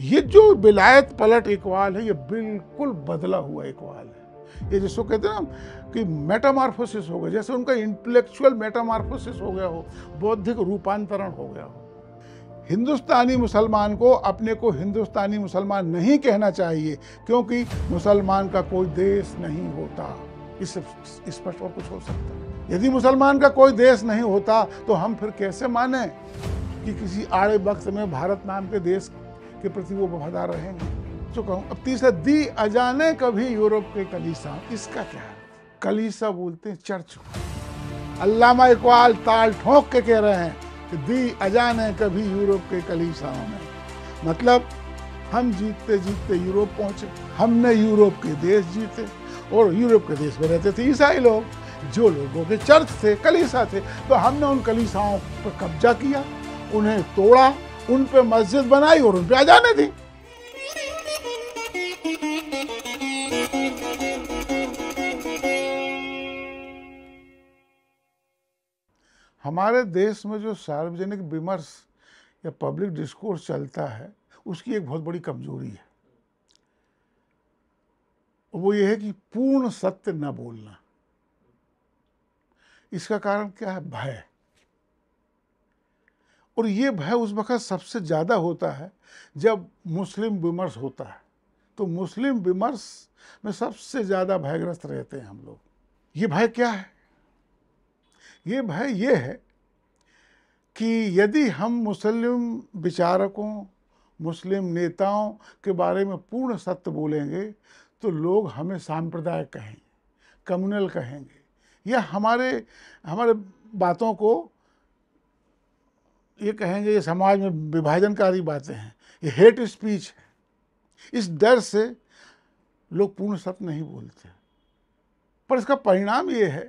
ये जो विलायत पलट इकवाल है ये बिल्कुल बदला हुआ इकवाल है ये जिसको कहते हैं ना कि मेटामार्फोसिस हो गया जैसे उनका इंटेलेक्चुअल मेटामार्फोसिस हो गया हो बौद्धिक रूपांतरण हो गया हो हिंदुस्तानी मुसलमान को अपने को हिंदुस्तानी मुसलमान नहीं कहना चाहिए क्योंकि मुसलमान का कोई देश नहीं होता इस स्पष्ट और कुछ हो सकता है यदि मुसलमान का कोई देश नहीं होता तो हम फिर कैसे माने कि किसी आड़े वक्त में भारत नाम के देश के प्रति वो वफादार रहेंगे चुका तो कहूँ अब तीसरा दी अजाने कभी यूरोप के कलीसा इसका क्या है कलीसा बोलते हैं चर्च को अल्लामा इकबाल ताल ठोंक के कह रहे हैं कि दी अजाने कभी यूरोप के कलीसाओं में मतलब हम जीतते जीतते यूरोप पहुंचे हमने यूरोप के देश जीते और यूरोप के देश में रहते थे ईसाई लोग जो लोगों के चर्च थे कलीसा थे तो हमने उन कलीसाओं पर कब्जा किया उन्हें तोड़ा उन पे मस्जिद बनाई और उन पे जाने दी हमारे देश में जो सार्वजनिक विमर्श या पब्लिक डिस्कोर्स चलता है उसकी एक बहुत बड़ी कमजोरी है वो ये है कि पूर्ण सत्य न बोलना इसका कारण क्या है भय और ये भय उस वक़्त सबसे ज़्यादा होता है जब मुस्लिम विमर्श होता है तो मुस्लिम विमर्श में सबसे ज़्यादा भयग्रस्त रहते हैं हम लोग ये भय क्या है ये भय ये है कि यदि हम मुस्लिम विचारकों मुस्लिम नेताओं के बारे में पूर्ण सत्य बोलेंगे तो लोग हमें सांप्रदायिक कहेंगे कम्युनल कहेंगे या हमारे हमारे बातों को ये कहेंगे ये समाज में विभाजनकारी बातें हैं ये हेट स्पीच है इस डर से लोग पूर्ण सत्य नहीं बोलते पर इसका परिणाम ये है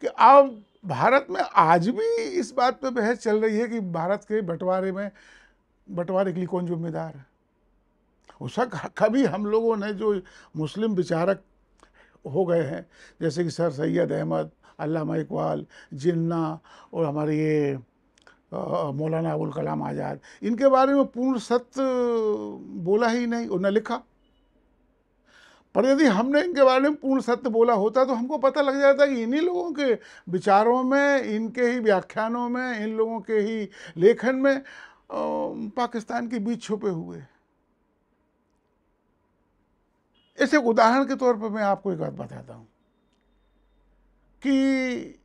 कि अब भारत में आज भी इस बात पे बहस चल रही है कि भारत के बंटवारे में बंटवारे के लिए कौन जिम्मेदार है उसका कभी हम लोगों ने जो मुस्लिम विचारक हो गए हैं जैसे कि सर सैयद अहमद अलामा इकबाल जिन्ना और हमारे ये मौलाना अबुल कलाम आज़ाद इनके बारे में पूर्ण सत्य बोला ही नहीं न लिखा पर यदि हमने इनके बारे में पूर्ण सत्य बोला होता तो हमको पता लग जाता कि इन्हीं लोगों के विचारों में इनके ही व्याख्यानों में इन लोगों के ही लेखन में पाकिस्तान के बीच छुपे हुए ऐसे उदाहरण के तौर पर मैं आपको एक बात बताता हूँ कि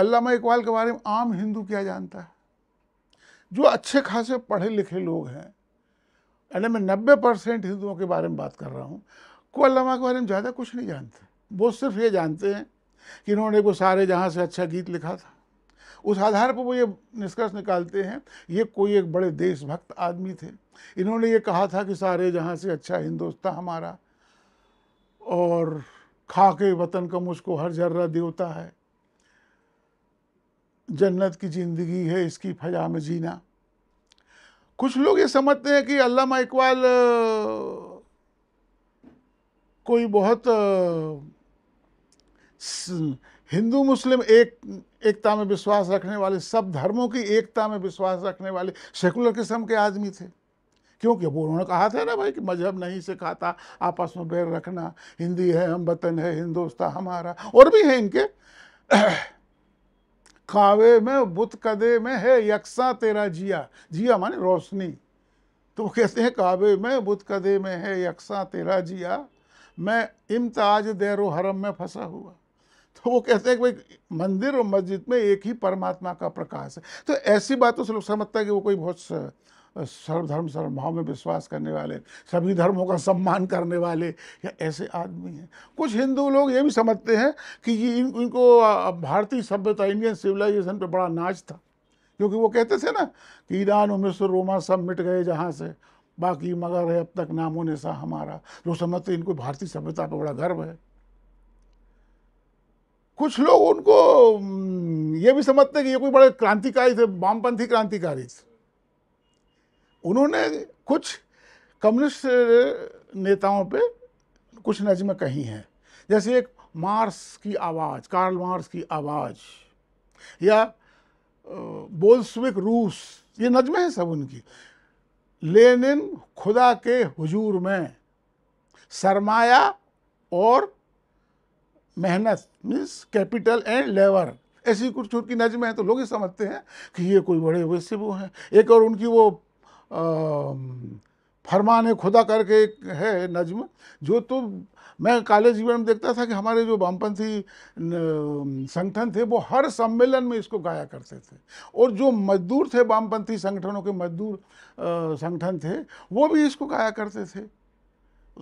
अल्लामा इकबाल के बारे में आम हिंदू क्या जानता है जो अच्छे खासे पढ़े लिखे लोग हैं यानी मैं नब्बे परसेंट हिंदुओं के बारे में बात कर रहा हूँ को अल्लामा के बारे में ज़्यादा कुछ नहीं जानते वो सिर्फ ये जानते हैं कि इन्होंने वो सारे जहाँ से अच्छा गीत लिखा था उस आधार पर वो ये निष्कर्ष निकालते हैं ये कोई एक बड़े देशभक्त आदमी थे इन्होंने ये कहा था कि सारे जहाँ से अच्छा हिंदुस्तान हमारा और खा के वतन का मुझको हर जर्रा देवता है जन्नत की ज़िंदगी है इसकी फजा में जीना कुछ लोग ये समझते हैं कि अल्लामा इकबाल कोई बहुत हिंदू मुस्लिम एक एकता में विश्वास रखने वाले सब धर्मों की एकता में विश्वास रखने वाले सेकुलर किस्म के आदमी थे क्योंकि वो उन्होंने कहा था ना भाई कि मजहब नहीं सिखाता आपस में बैर रखना हिंदी है हम वतन है हिंदुस्तान हमारा और भी है इनके कावे में बुत कदे में है यकसा तेरा जिया जिया माने रोशनी तो कहते हैं कावे में बुत कदे में है यकसा तेरा जिया मैं इम्ताज देरो हरम में फंसा हुआ तो वो कहते हैं कि भाई मंदिर और मस्जिद में एक ही परमात्मा का प्रकाश है तो ऐसी बातों से लोग समझता है कि वो कोई बहुत सर्वधर्म सर्वभाव में विश्वास करने वाले सभी धर्मों का सम्मान करने वाले या ऐसे आदमी हैं कुछ हिंदू लोग ये भी समझते हैं कि ये इन, इनको भारतीय सभ्यता इंडियन सिविलाइजेशन पे बड़ा नाच था क्योंकि वो कहते थे ना कि ईरान मिस्र रोमा सब मिट गए जहाँ से बाकी मगर है अब तक नामों ने सा हमारा लोग समझते इनको भारतीय सभ्यता पर बड़ा गर्व है कुछ लोग उनको ये भी समझते कि ये कोई बड़े क्रांतिकारी थे वामपंथी क्रांतिकारी थे उन्होंने कुछ कम्युनिस्ट नेताओं पे कुछ नज़में कही हैं जैसे एक मार्स की आवाज़ कार्ल मार्स की आवाज़ या बोल्सविक रूस ये नज़में हैं सब उनकी लेनिन खुदा के हुजूर में सरमाया और मेहनत मीन्स कैपिटल एंड लेबर ऐसी कुछ उनकी नज़में हैं तो लोग ही समझते हैं कि ये कोई बड़े वैसे वो हैं एक और उनकी वो फरमान खुदा करके एक है नज्म जो तो मैं कॉलेज जीवन में देखता था कि हमारे जो वामपंथी संगठन थे वो हर सम्मेलन में इसको गाया करते थे और जो मजदूर थे वामपंथी संगठनों के मजदूर संगठन थे वो भी इसको गाया करते थे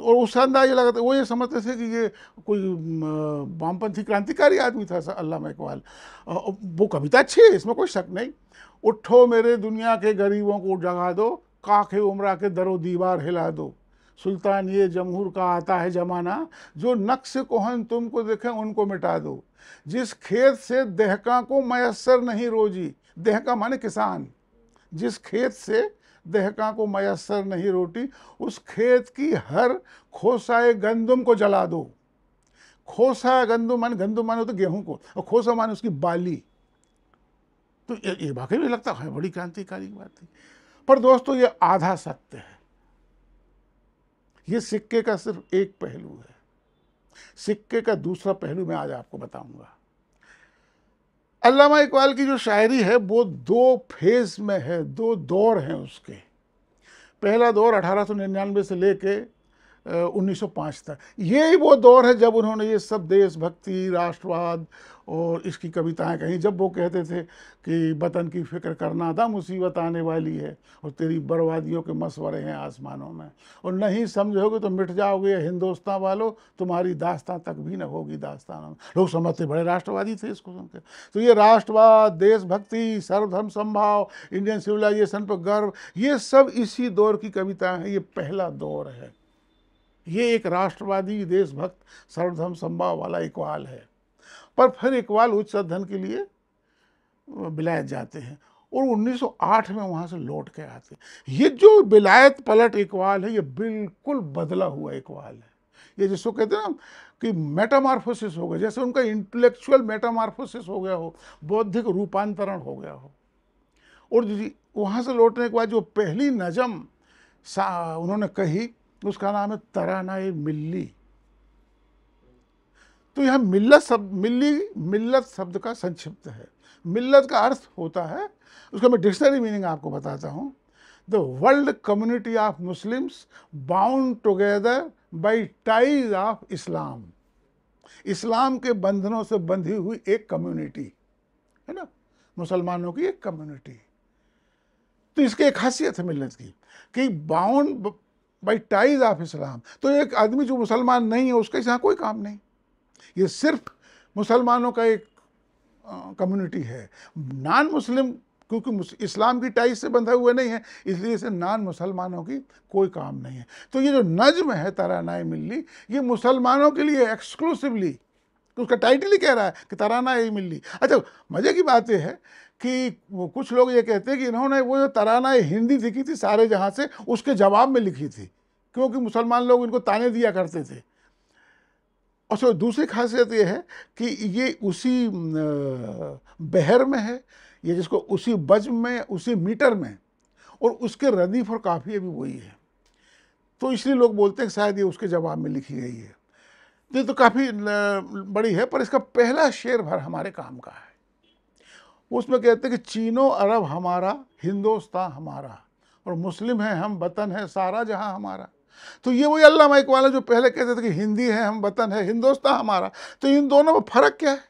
और उसका अंदाजा था वो ये समझते थे कि ये कोई वामपंथी क्रांतिकारी आदमी था अल्लाह इकबाल वो कविता अच्छी है इसमें कोई शक नहीं उठो मेरे दुनिया के गरीबों को जगा दो काखे उमरा के दरो दीवार हिला दो सुल्तान ये जमहूर का आता है जमाना जो नक्श कोहन तुमको देखें उनको मिटा दो जिस खेत से दहका को मैसर नहीं रोजी दहका माने किसान जिस खेत से देहका को मयसर नहीं रोटी उस खेत की हर खोसाए गंदुम को जला दो खोसा गंदुम मान गंदुम मानो तो गेहूं को और खोसा माने उसकी बाली तो ये, ये वाकई में लगता है बड़ी क्रांतिकारी बात थी पर दोस्तों ये आधा सत्य है ये सिक्के का सिर्फ एक पहलू है सिक्के का दूसरा पहलू मैं आज आपको बताऊंगा अल्लामा इकबाल की जो शायरी है वो दो फेज में है दो दौर हैं उसके पहला दौर अठारह सौ निन्यानवे से ले कर उन्नीस सौ पाँच तक ये वो दौर है जब उन्होंने ये सब देशभक्ति राष्ट्रवाद और इसकी कविताएं कहीं जब वो कहते थे कि वतन की फ़िक्र करना था मुसीबत आने वाली है और तेरी बर्बादियों के मसवरे हैं आसमानों में और नहीं समझोगे तो मिट जाओगे हिंदुस्तान वालों तुम्हारी दास्तान तक भी न होगी दास्तानों में लोग समझते बड़े राष्ट्रवादी थे इसको सुनकर तो ये राष्ट्रवाद देशभक्ति सर्वधर्म संभाव इंडियन सिविलाइजेशन पर गर्व ये सब इसी दौर की कविताएँ हैं ये पहला दौर है ये एक राष्ट्रवादी देशभक्त सर्वधर्म संभाव वाला इकवाल है पर फिर इकबाल उच्च अध्ययन के लिए बिलायत जाते हैं और 1908 में वहाँ से लौट के आते हैं ये जो बिलायत पलट इकबाल है ये बिल्कुल बदला हुआ इकबाल है ये जिसको कहते हैं ना कि मेटामार्फोसिस हो गया जैसे उनका इंटेलेक्चुअल मेटामार्फोसिस हो गया हो बौद्धिक रूपांतरण हो गया हो और वहाँ से लौटने के बाद जो पहली नज़म उन्होंने कही उसका नाम है तराना मिल्ली तो यह मिल्लत शब्द मिल्ली मिल्लत शब्द का संक्षिप्त है मिल्लत का अर्थ होता है उसका मैं डिक्शनरी मीनिंग आपको बताता हूँ the world community of Muslims bound together by ties of Islam इस्लाम के बंधनों से बंधी हुई एक कम्युनिटी है ना मुसलमानों की एक कम्युनिटी तो इसकी एक खासियत है मिलत की कि bound by ties of Islam तो एक आदमी जो मुसलमान नहीं है उसके यहाँ कोई काम नहीं ये सिर्फ मुसलमानों का एक कम्युनिटी है नॉन मुस्लिम क्योंकि इस्लाम की टाइज से बंधा हुआ नहीं है इसलिए इसे नान मुसलमानों की कोई काम नहीं है तो ये जो नज्म है तरानाए मिल्ली ये मुसलमानों के लिए एक्सक्लूसिवली तो उसका टाइटल ही कह रहा है कि तराना मिल्ली अच्छा मज़े की बात यह है कि वो कुछ लोग ये कहते हैं कि इन्होंने वो जो तराना हिंदी लिखी थी सारे जहाँ से उसके जवाब में लिखी थी क्योंकि मुसलमान लोग इनको ताने दिया करते थे और दूसरी खासियत ये है कि ये उसी बहर में है ये जिसको उसी बज में उसी मीटर में और उसके रदीफ और काफ़ी भी वही है तो इसलिए लोग बोलते हैं कि शायद ये उसके जवाब में लिखी गई है ये तो काफ़ी बड़ी है पर इसका पहला शेर भर हमारे काम का है उसमें कहते हैं कि चीनो अरब हमारा हिंदुस्तान हमारा और मुस्लिम है हम वतन है सारा जहां हमारा तो ये वही अल्लाह इकबाल जो पहले कहते थे कि हिंदी है हम वतन है हिंदुस्तान हमारा तो इन दोनों में फ़र्क क्या है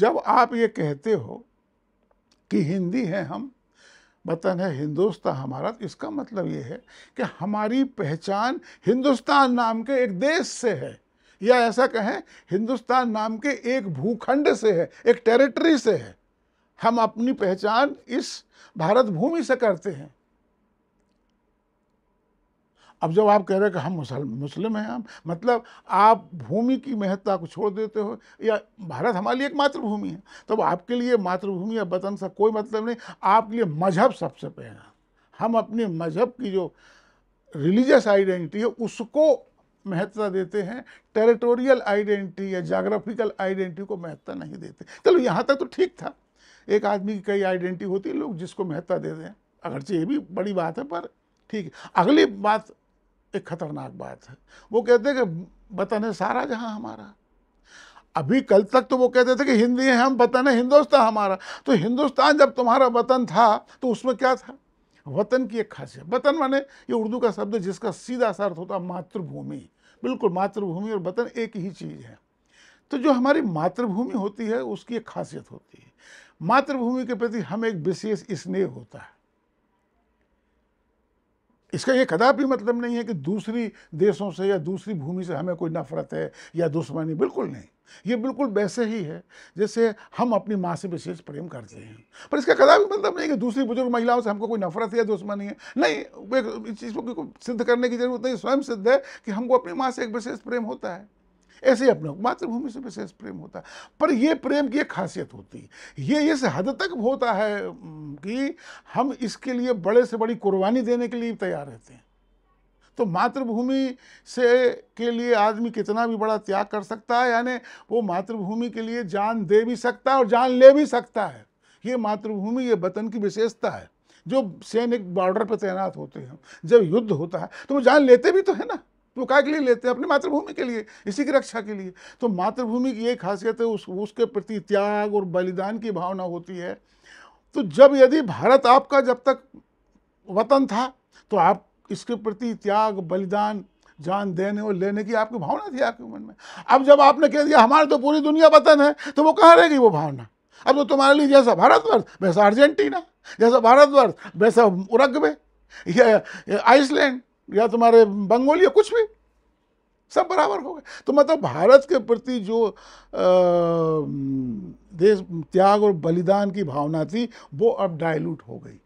जब आप ये कहते हो कि हिंदी है हम वतन है हिंदुस्तान हमारा तो इसका मतलब ये है कि हमारी पहचान हिंदुस्तान नाम के एक देश से है या ऐसा कहें हिंदुस्तान नाम के एक भूखंड से है एक टेरिटरी से है हम अपनी पहचान इस भारत भूमि से करते हैं अब जब आप कह रहे हैं कि हम मुसल मुस्लिम हैं हम मतलब आप भूमि की महत्ता को छोड़ देते हो या भारत हमारे लिए एक मातृभूमि है तब तो आपके लिए मातृभूमि या वतन सा कोई मतलब नहीं आपके लिए मजहब सबसे पहला हम अपने मजहब की जो रिलीजियस आइडेंटिटी है उसको महत्ता देते हैं टेरिटोरियल आइडेंटिटी या जाग्राफिकल आइडेंटिटी को महत्ता नहीं देते चलो यहाँ तक तो ठीक था एक आदमी की कई आइडेंटिटी होती है लोग जिसको महत्ता दे दें अगरचे ये भी बड़ी बात है पर ठीक है अगली बात एक खतरनाक बात है वो कहते हैं कि वतन है सारा जहाँ हमारा अभी कल तक तो वो कहते थे कि हिंदी है हम वतन है हिंदुस्तान हमारा तो हिंदुस्तान जब तुम्हारा वतन था तो उसमें क्या था वतन की एक खासियत वतन माने ये उर्दू का शब्द जिसका सीधा सा अर्थ होता है मातृभूमि बिल्कुल मातृभूमि और वतन एक ही चीज़ है तो जो हमारी मातृभूमि होती है उसकी एक खासियत होती है मातृभूमि के प्रति हम एक विशेष स्नेह होता है इसका ये कदापि मतलब नहीं है कि दूसरी देशों से या दूसरी भूमि से हमें कोई नफरत है या दुश्मनी बिल्कुल नहीं ये बिल्कुल वैसे ही है जैसे हम अपनी माँ से विशेष प्रेम करते हैं पर इसका कदापि मतलब नहीं कि दूसरी बुजुर्ग महिलाओं से हमको कोई नफरत है या दुश्मनी है नहीं इस चीज़ को सिद्ध करने की जरूरत नहीं स्वयं सिद्ध है कि हमको अपनी माँ से एक विशेष प्रेम होता है ऐसे ही अपने मातृभूमि से विशेष प्रेम होता है पर यह प्रेम की एक खासियत होती है ये इस हद तक होता है कि हम इसके लिए बड़े से बड़ी कुर्बानी देने के लिए तैयार रहते हैं तो मातृभूमि से के लिए आदमी कितना भी बड़ा त्याग कर सकता है यानी वो मातृभूमि के लिए जान दे भी सकता है और जान ले भी सकता है ये मातृभूमि ये वतन की विशेषता है जो सैनिक बॉर्डर पर तैनात होते हैं जब युद्ध होता है तो वो जान लेते भी तो है ना वो काय के लिए लेते हैं अपनी मातृभूमि के लिए इसी की रक्षा के लिए तो मातृभूमि की ये खासियत है उस उसके प्रति त्याग और बलिदान की भावना होती है तो जब यदि भारत आपका जब तक वतन था तो आप इसके प्रति त्याग बलिदान जान देने और लेने की आपकी भावना थी आपके मन में अब जब आपने कह दिया हमारे तो पूरी दुनिया वतन है तो वो कहाँ रहेगी वो भावना अब तो तुम्हारे लिए जैसा भारतवर्ष वैसा अर्जेंटीना जैसा भारतवर्ष वैसा उरग्वे या आइसलैंड या तुम्हारे बंगोल या कुछ भी सब बराबर हो गए तो मतलब भारत के प्रति जो आ, देश त्याग और बलिदान की भावना थी वो अब डायलूट हो गई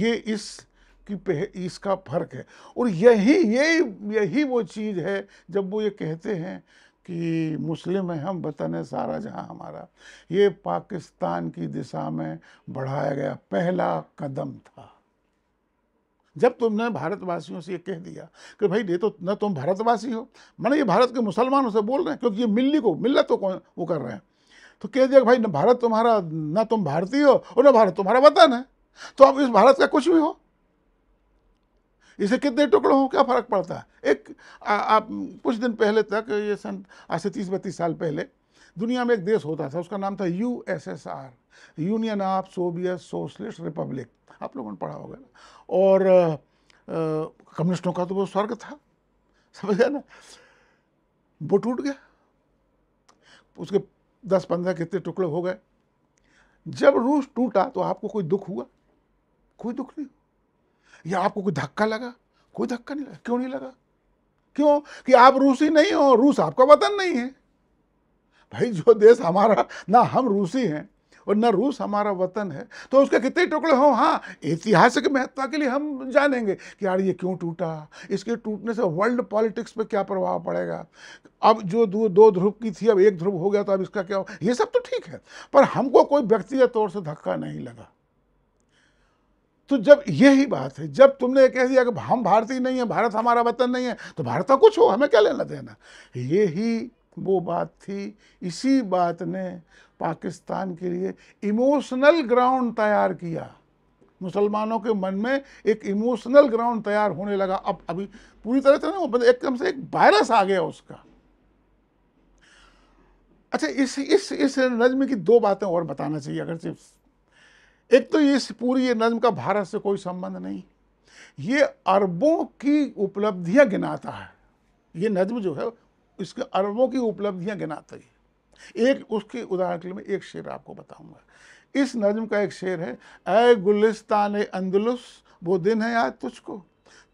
ये इस की इसका फर्क है और यही यही यही वो चीज़ है जब वो ये कहते हैं कि मुस्लिम है हम वतन है सारा जहां हमारा ये पाकिस्तान की दिशा में बढ़ाया गया पहला कदम था जब तुमने भारतवासियों से ये कह दिया कि भाई ये तो न तुम भारतवासी हो मैंने ये भारत के मुसलमानों से बोल रहे हैं क्योंकि ये मिल्ली को मिल्लत तो को वो कर रहे हैं तो कह दिया कि भाई न भारत तुम्हारा न तुम भारतीय हो और न भारत तुम्हारा वतन है तो आप इस भारत का कुछ भी हो इसे कितने टुकड़ों हो क्या फ़र्क पड़ता है एक आ, आप कुछ दिन पहले तक ये सन आज से तीस बत्तीस साल पहले दुनिया में एक देश होता था उसका नाम था U S S R union of Soviet Socialist Republic आप लोगों ने पढ़ा होगा ना और कम्युनिस्टों का तो वो स्वर्ग था समझ गया ना वो टूट गया उसके दस पंद्रह कितने टुकड़े हो गए जब रूस टूटा तो आपको कोई दुख हुआ कोई दुख नहीं या आपको कोई धक्का लगा कोई धक्का नहीं लगा क्यों नहीं लगा क्यों कि आप रूसी नहीं हो रूस आपका वतन नहीं है भाई जो देश हमारा ना हम रूसी हैं और न रूस हमारा वतन है तो उसके कितने टुकड़े हों हाँ ऐतिहासिक महत्ता के लिए हम जानेंगे कि यार ये क्यों टूटा इसके टूटने से वर्ल्ड पॉलिटिक्स पे क्या प्रभाव पड़ेगा अब जो दो दो ध्रुव की थी अब एक ध्रुव हो गया तो अब इसका क्या हो ये सब तो ठीक है पर हमको कोई व्यक्तिगत तौर से धक्का नहीं लगा तो जब यही बात है जब तुमने कह दिया कि हम भारतीय नहीं है भारत हमारा वतन नहीं है तो भारत का कुछ हो हमें क्या लेना देना यही वो बात थी इसी बात ने पाकिस्तान के लिए इमोशनल ग्राउंड तैयार किया मुसलमानों के मन में एक इमोशनल ग्राउंड तैयार होने लगा अब अभी पूरी तरह से ना एकदम से एक वायरस आ गया उसका अच्छा इस इस इस नज्म की दो बातें और बताना चाहिए अगर सिर्फ एक तो इस पूरी ये नज्म का भारत से कोई संबंध नहीं ये अरबों की उपलब्धियां गिनाता है ये नज्म जो है इसके अरबों की उपलब्धियां गिनाते हैं एक उसके उदाहरण के लिए मैं एक शेर आपको बताऊंगा इस नज़म का एक शेर है ए गुलिस्तान अंदलुस वो दिन है याद तुझको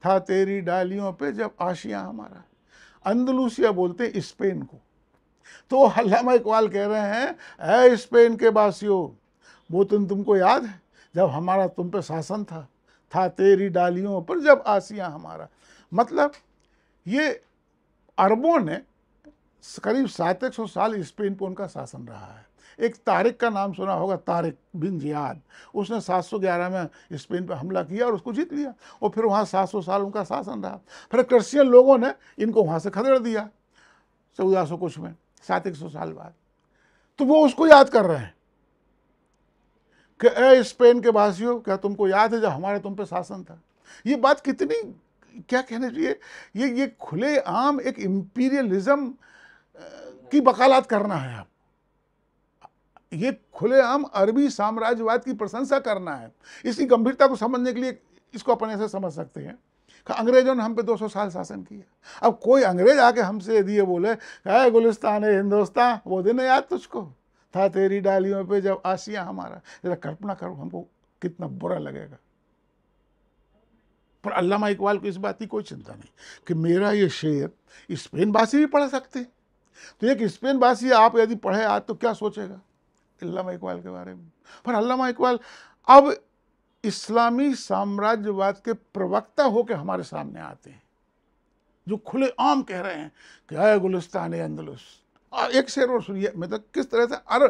था तेरी डालियों पे जब आशिया हमारा अंदलूसिया बोलते हैं स्पेन को तो हल्लामा इकबाल कह रहे हैं है स्पेन के बासियों वो तुम तुमको याद है जब हमारा तुम पे शासन था था तेरी डालियों पर जब आसिया हमारा मतलब ये अरबों ने करीब सात एक सौ साल स्पेन पर उनका शासन रहा है एक तारिक का नाम सुना होगा तारिक बिन जियाद उसने 711 में स्पेन पर हमला किया और उसको जीत लिया और फिर वहाँ 700 साल उनका शासन रहा फिर क्रिश्चियन लोगों ने इनको वहाँ से खदेड़ दिया चौदह सौ कुछ में सात एक सौ साल बाद तो वो उसको याद कर रहे हैं कि ए स्पेन के वासियों क्या तुमको याद है जब हमारे तुम पे शासन था ये बात कितनी क्या कहना चाहिए ये ये खुले आम एक इम्पीरियलिज्म की वकालत करना है आप ये खुलेआम अरबी साम्राज्यवाद की प्रशंसा करना है इसकी गंभीरता को समझने के लिए इसको अपन ऐसे समझ सकते हैं अंग्रेजों ने हम पे 200 साल शासन किया अब कोई अंग्रेज आके हमसे यदि ये बोले अरे गुलिस्तान है हिंदुस्तान वो दिन याद तुझको था तेरी डालियों पे जब आसिया हमारा जरा कल्पना करो हमको कितना बुरा लगेगा पर अल्लामा इकबाल को इस बात की कोई चिंता नहीं कि मेरा ये शेर स्पेन भाषी भी पढ़ सकते हैं तो एक स्पेन वासी आप यदि पढ़े आज तो क्या सोचेगा अल्लामा इकबाल के बारे में पर अल्लामा इकबाल अब इस्लामी साम्राज्यवाद के प्रवक्ता होकर हमारे सामने आते हैं जो खुले आम कह रहे हैं कि अय गुलिस्तान अंदलुस एक शेर और सुनिए मतलब किस तरह से अर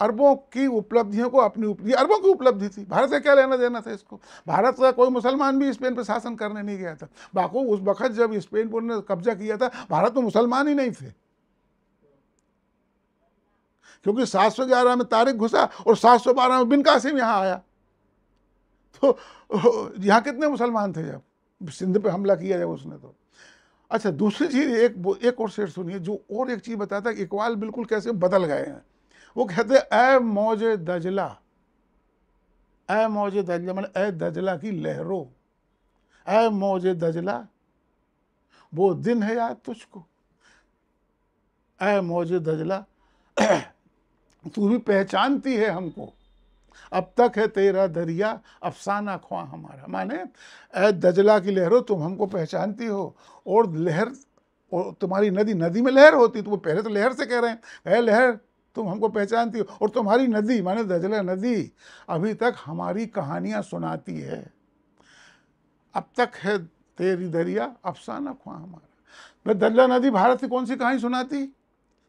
अरबों की उपलब्धियों को अपनी उपलब्धि अरबों की उपलब्धि थी भारत का क्या लेना देना था इसको भारत का कोई मुसलमान भी स्पेन पर शासन करने नहीं गया था बाकू उस वक्त जब स्पेन पर कब्जा किया था भारत में तो मुसलमान ही नहीं थे क्योंकि सात सौ ग्यारह में तारिक घुसा और सात सौ बारह में बिन कासिम यहाँ आया तो यहाँ कितने मुसलमान थे जब सिंध पे हमला किया जब उसने तो अच्छा दूसरी चीज़ एक एक और शेर सुनिए जो और एक चीज़ बताता है इकबाल बिल्कुल कैसे बदल गए हैं वो कहते ऐ मौज दजला ऐ मौज दजला मैंने मतलब ऐ दजला की लहरों ऐ मौज दजला वो दिन है याद तुझको ऐ मौज दजला तू भी पहचानती है हमको अब तक है तेरा दरिया अफसाना ख्वा हमारा माने ऐ दजला की लहरों तुम हमको पहचानती हो और लहर और तुम्हारी नदी नदी में लहर होती तो वो पहले तो लहर से कह रहे हैं है लहर तुम हमको पहचानती हो और तुम्हारी नदी माने दजला नदी अभी तक हमारी कहानियाँ सुनाती है अब तक है तेरी दरिया अफसाना ख्वा हमारा दजला नदी भारत की कौन सी कहानी सुनाती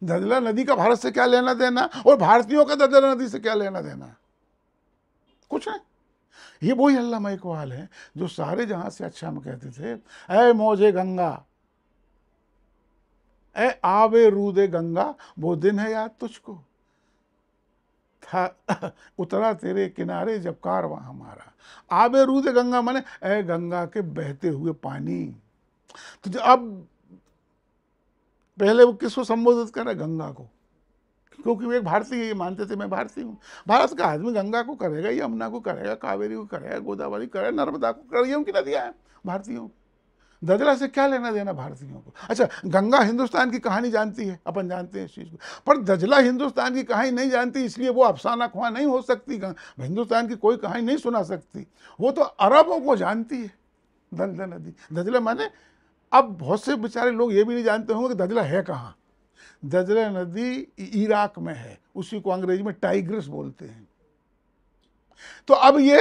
ददला नदी का भारत से क्या लेना देना और भारतीयों का ददला नदी से क्या लेना देना कुछ नहीं ये वही अल्लामा इकबाल है जो सारे जहां से अच्छा में कहते थे ऐ मौजे गंगा ऐ आवे रूदे गंगा वो दिन है याद तुझको था उतरा तेरे किनारे जब कार वहां हमारा आबे रूदे गंगा माने ऐ गंगा के बहते हुए पानी तो अब पहले वो किसको संबोधित कर रहे गंगा को क्योंकि वे एक भारतीय ये मानते थे मैं भारतीय हूँ भारत का आदमी गंगा को करेगा यमुना को करेगा कावेरी को करेगा गोदावरी करेगा नर्मदा को करेगा ये उनकी नदियाँ हैं भारतीयों ददला से क्या लेना देना भारतीयों को अच्छा गंगा हिंदुस्तान की कहानी जानती है अपन जानते हैं इस चीज़ को पर दजला हिंदुस्तान की कहानी नहीं जानती इसलिए वो अफसाना खुआ नहीं हो सकती हिंदुस्तान की कोई कहानी नहीं सुना सकती वो तो अरबों को जानती है दलदल नदी दजला माने अब बहुत से बेचारे लोग ये भी नहीं जानते होंगे कि दजला है कहाँ दजला नदी इराक में है उसी को अंग्रेजी में टाइग्रस बोलते हैं तो अब ये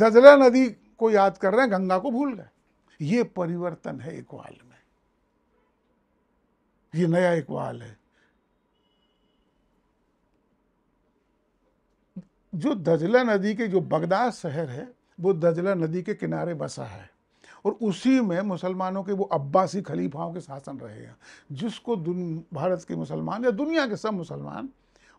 दजला नदी को याद कर रहे हैं गंगा को भूल गए ये परिवर्तन है इकबाल में ये नया इकबाल है जो दजला नदी के जो बगदाद शहर है वो दजला नदी के किनारे बसा है और उसी में मुसलमानों के वो अब्बासी खलीफाओं के शासन रहेगा जिसको भारत के मुसलमान या दुनिया के सब मुसलमान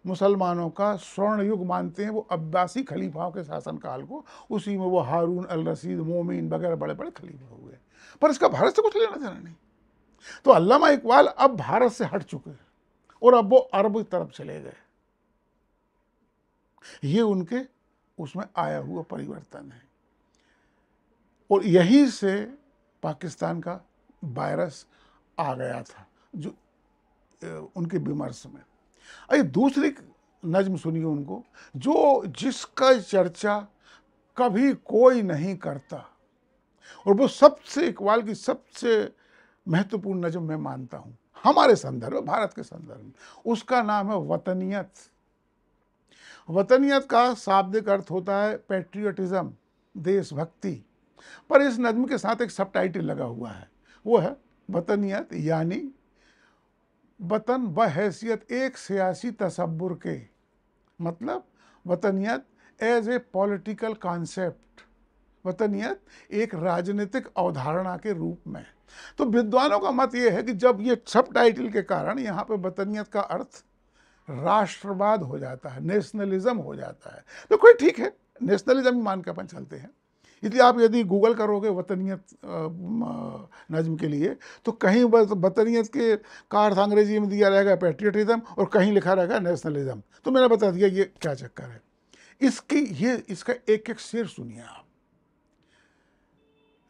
मुसलमानों का स्वर्ण युग मानते हैं वो अब्बासी खलीफाओं के शासनकाल को उसी में वो हारून अल रसीद मोमिन वगैरह बड़े बड़े खलीफा हुए पर इसका भारत से कुछ लेना देना नहीं तो अल्लामा इकबाल अब भारत से हट चुके हैं और अब वो अरब की तरफ चले गए ये उनके उसमें आया हुआ परिवर्तन है और यहीं से पाकिस्तान का वायरस आ गया था जो उनके विमर्श में अरे दूसरी नज्म सुनिए उनको जो जिसका चर्चा कभी कोई नहीं करता और वो सबसे इकबाल की सबसे महत्वपूर्ण नज़म मैं मानता हूँ हमारे संदर्भ भारत के संदर्भ में उसका नाम है वतनीयत वतनीयत का शाब्दिक अर्थ होता है पेट्रियटिज़म देशभक्ति पर इस नज्म के साथ एक सब टाइटल लगा हुआ है वो है वतनियत यानी वतन बहैसियत एक सियासी तस्वुर के मतलब वतनीत एज ए पॉलिटिकल कॉन्सेप्ट वतनीत एक राजनीतिक अवधारणा के रूप में तो विद्वानों का मत यह है कि जब ये सब टाइटल के कारण यहाँ पे वतनियत का अर्थ राष्ट्रवाद हो जाता है नेशनलिज्म हो जाता है तो कोई ठीक है नेशनलिज्म मान के अपन चलते हैं इसलिए आप यदि गूगल करोगे वतनीत नजम के लिए तो कहीं बस वतनीत के का अर्थ अंग्रेजी में दिया रहेगा पैट्रियटिज़म और कहीं लिखा रहेगा नेशनलिज़म तो मैंने बता दिया ये क्या चक्कर है इसकी ये इसका एक एक शेर सुनिए आप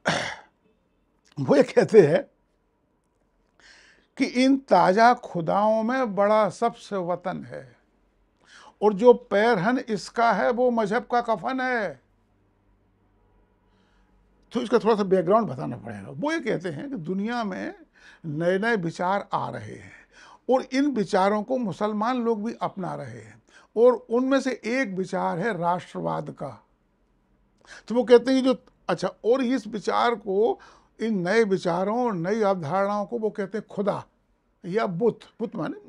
वो ये कहते हैं कि इन ताज़ा खुदाओं में बड़ा सबसे वतन है और जो पैरहन इसका है वो मजहब का कफन है तो इसका थोड़ा सा बैकग्राउंड बताना पड़ेगा वो ये कहते हैं कि दुनिया में नए नए विचार आ रहे हैं और इन विचारों को मुसलमान लोग भी अपना रहे हैं और उनमें से एक विचार है राष्ट्रवाद का तो वो कहते हैं जो अच्छा और इस विचार को इन नए विचारों और नई अवधारणाओं को वो कहते हैं खुदा या बुत बुत माने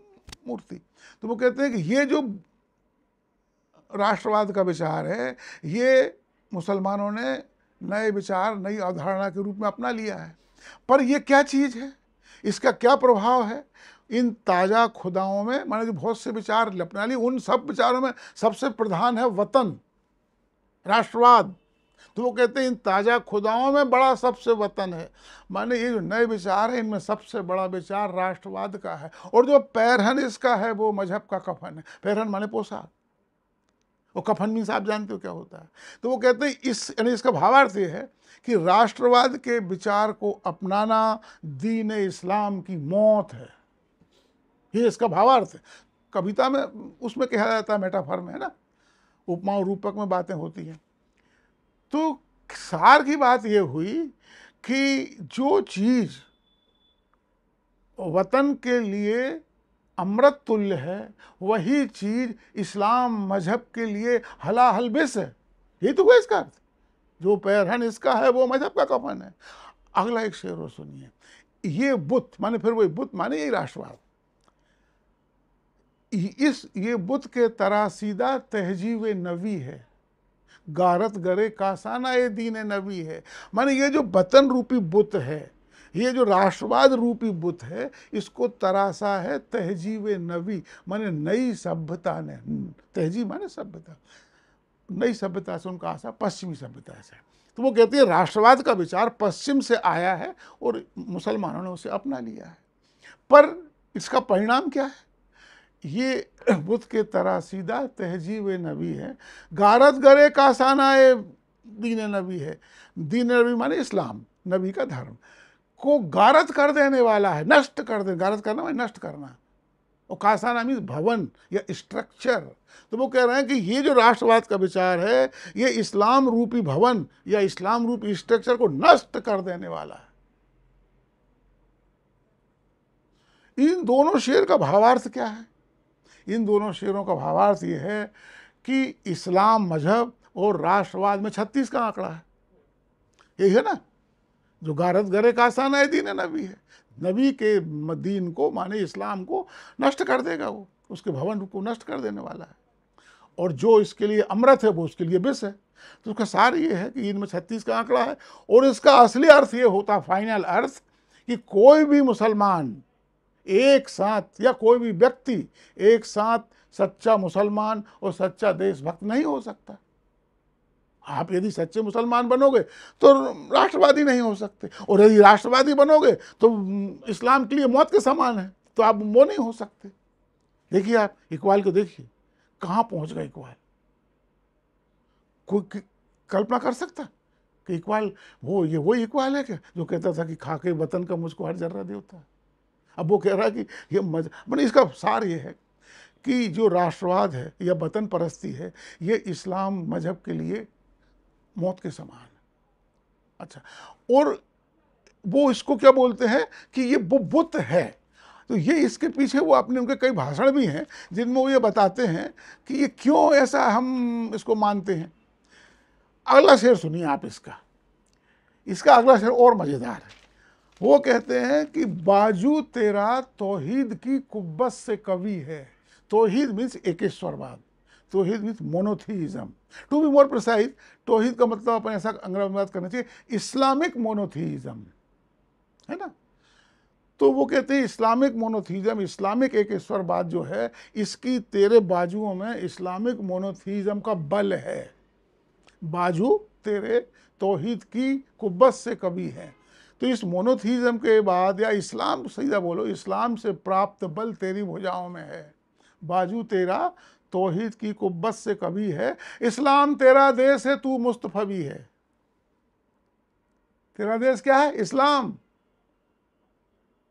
मूर्ति तो वो कहते हैं कि ये जो राष्ट्रवाद का विचार है ये मुसलमानों ने नए विचार नई अवधारणा के रूप में अपना लिया है पर यह क्या चीज़ है इसका क्या प्रभाव है इन ताज़ा खुदाओं में मैंने जो बहुत से विचार अपना लिए उन सब विचारों में सबसे प्रधान है वतन राष्ट्रवाद तो वो कहते हैं इन ताज़ा खुदाओं में बड़ा सबसे वतन है माने ये जो नए विचार हैं इनमें सबसे बड़ा विचार राष्ट्रवाद का है और जो पैरहन इसका है वो मजहब का कफन है पैरहन माने पोशाक और कफन मीन्स आप जानते हो क्या होता है तो वो कहते हैं इस यानी इसका भावार्थ ये है कि राष्ट्रवाद के विचार को अपनाना दीन इस्लाम की मौत है ये इसका भावार्थ है कविता में उसमें कहा जाता है मेटाफर में है ना उपमा और रूपक में बातें होती हैं तो सार की बात यह हुई कि जो चीज़ वतन के लिए अमृत तुल्य है वही चीज़ इस्लाम मजहब के लिए हला बिस है ये तो हुआ इसका अर्थ जो पैरहन इसका है वो मजहब का कफन है अगला एक शेर और सुनिए ये बुत माने फिर वही बुत माने यही राष्ट्रवाद इस ये बुत के तरासीदा तहजीब नबी है गारत गरे कासाना ये दीन नबी है माने ये जो बतन रूपी बुत है ये जो राष्ट्रवाद रूपी बुत है इसको तरासा है तहजीब नवी माने नई सभ्यता ने हम्म, तहजीब माने सभ्यता नई सभ्यता से उनका आशा पश्चिमी सभ्यता से तो वो कहती है राष्ट्रवाद का विचार पश्चिम से आया है और मुसलमानों ने उसे अपना लिया है पर इसका परिणाम क्या है ये बुद्ध के तरह सीधा तहजीब नबी है गारत गरे का साना दीन नबी है दीन नबी माने इस्लाम नबी का धर्म को गारत कर देने वाला है नष्ट कर दे गारत करना भाई नष्ट करना और कासाना मीन्स भवन या स्ट्रक्चर तो वो कह रहे हैं कि ये जो राष्ट्रवाद का विचार है ये इस्लाम रूपी भवन या इस्लाम रूपी स्ट्रक्चर को नष्ट कर देने वाला है इन दोनों शेर का भावार्थ क्या है इन दोनों शेरों का भावार्थ ये है कि इस्लाम मजहब और राष्ट्रवाद में छत्तीस का आंकड़ा है यही है ना जो गारत गरे का आसान है दीन नबी है नबी के दीन को माने इस्लाम को नष्ट कर देगा वो उसके भवन को नष्ट कर देने वाला है और जो इसके लिए अमृत है वो उसके लिए विष है तो उसका सार ये है कि इनमें छत्तीस का आंकड़ा है और इसका असली अर्थ ये होता फाइनल अर्थ कि कोई भी मुसलमान एक साथ या कोई भी व्यक्ति एक साथ सच्चा मुसलमान और सच्चा देशभक्त नहीं हो सकता आप यदि सच्चे मुसलमान बनोगे तो राष्ट्रवादी नहीं हो सकते और यदि राष्ट्रवादी बनोगे तो इस्लाम के लिए मौत के समान है तो आप वो नहीं हो सकते देखिए आप इकबाल को देखिए कहाँ पहुँच गए इकबाल कोई कल्पना कर सकता कि इकबाल वो ये वो इकबाल है क्या जो कहता था कि खाके वतन का मुझको हर जर्रा देवता अब वो कह रहा है कि ये मज मैंने इसका सार ये है कि जो राष्ट्रवाद है या वतन परस्ती है ये इस्लाम मजहब के लिए मौत के समान अच्छा और वो इसको क्या बोलते हैं कि ये बुत है तो ये इसके पीछे वो अपने उनके कई भाषण भी हैं जिनमें वो ये बताते हैं कि ये क्यों ऐसा हम इसको मानते हैं अगला शेर सुनिए आप इसका इसका अगला शेर और मज़ेदार है वो कहते हैं कि बाजू तेरा तोहीद की कुब्बत से कवि है तोहीद मीन्स एकेश्वरवाद तोहिद with monotheism to be more precise तोहिद का मतलब अपन ऐसा अंग्रेज बात करना चाहिए इस्लामिक मोनोथीज़म है ना तो वो कहते हैं इस्लामिक मोनोथीज़म इस्लामिक एक ईश्वरवाद जो है इसकी तेरे बाजुओं में इस्लामिक मोनोथीज़म का बल है बाजू तेरे तोहिद की कुब्बत से कभी है तो इस मोनोथीज़म के बाद या इस्लाम सीधा बोलो इस्लाम से प्राप्त बल तेरी भुजाओं में है बाजू तेरा तोहद की कुब्बत से कभी है इस्लाम तेरा देश है तू मुस्तफवी है तेरा देश क्या है इस्लाम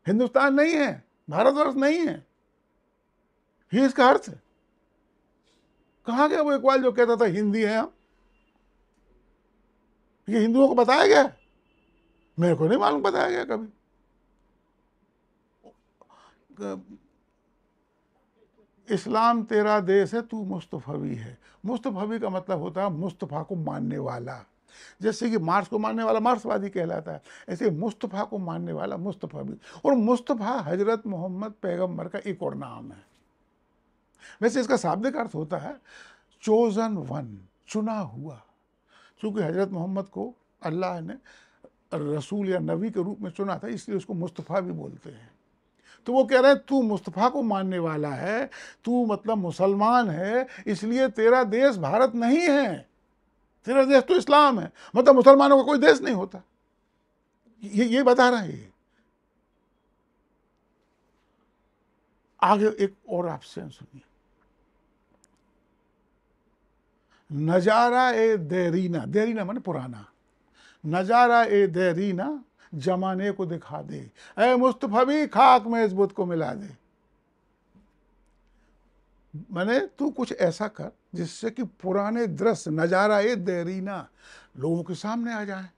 हिंदुस्तान नहीं है भारतवर्ष नहीं है ही इसका अर्थ है कहाँ गया वो इकबाल जो कहता था हिंदी है हम ये हिंदुओं को बताया गया मेरे को नहीं मालूम बताया गया कभी इस्लाम तेरा देश है तू मुस्तफ़वी है मुस्तफ़वी का मतलब होता है मुस्तफ़ा को मानने वाला जैसे कि मार्स को मानने वाला मार्सवादी कहलाता है ऐसे मुस्तफ़ा को मानने वाला मुस्तफ़वी और मुस्तफ़ा हजरत मोहम्मद पैगम्बर का एक और नाम है वैसे इसका शाब्दिक अर्थ होता है चोजन वन चुना हुआ चूँकि हजरत मोहम्मद को अल्लाह ने रसूल या नबी के रूप में चुना था इसलिए उसको मुस्तफ़ा भी बोलते हैं तो वो कह रहे हैं तू मुस्तफ़ा को मानने वाला है तू मतलब मुसलमान है इसलिए तेरा देश भारत नहीं है तेरा देश तो इस्लाम है मतलब मुसलमानों का कोई देश नहीं होता ये ये बता रहा है आगे एक और ऑप्शन सुनिए नजारा ए देरीना देरीना माने पुराना नजारा ए देरीना जमाने को दिखा दे ए मुस्तफ़ा भी खाक में इस बुत को मिला दे मैंने तू कुछ ऐसा कर जिससे कि पुराने दृश्य नज़ारा ये देरीना लोगों के सामने आ जाए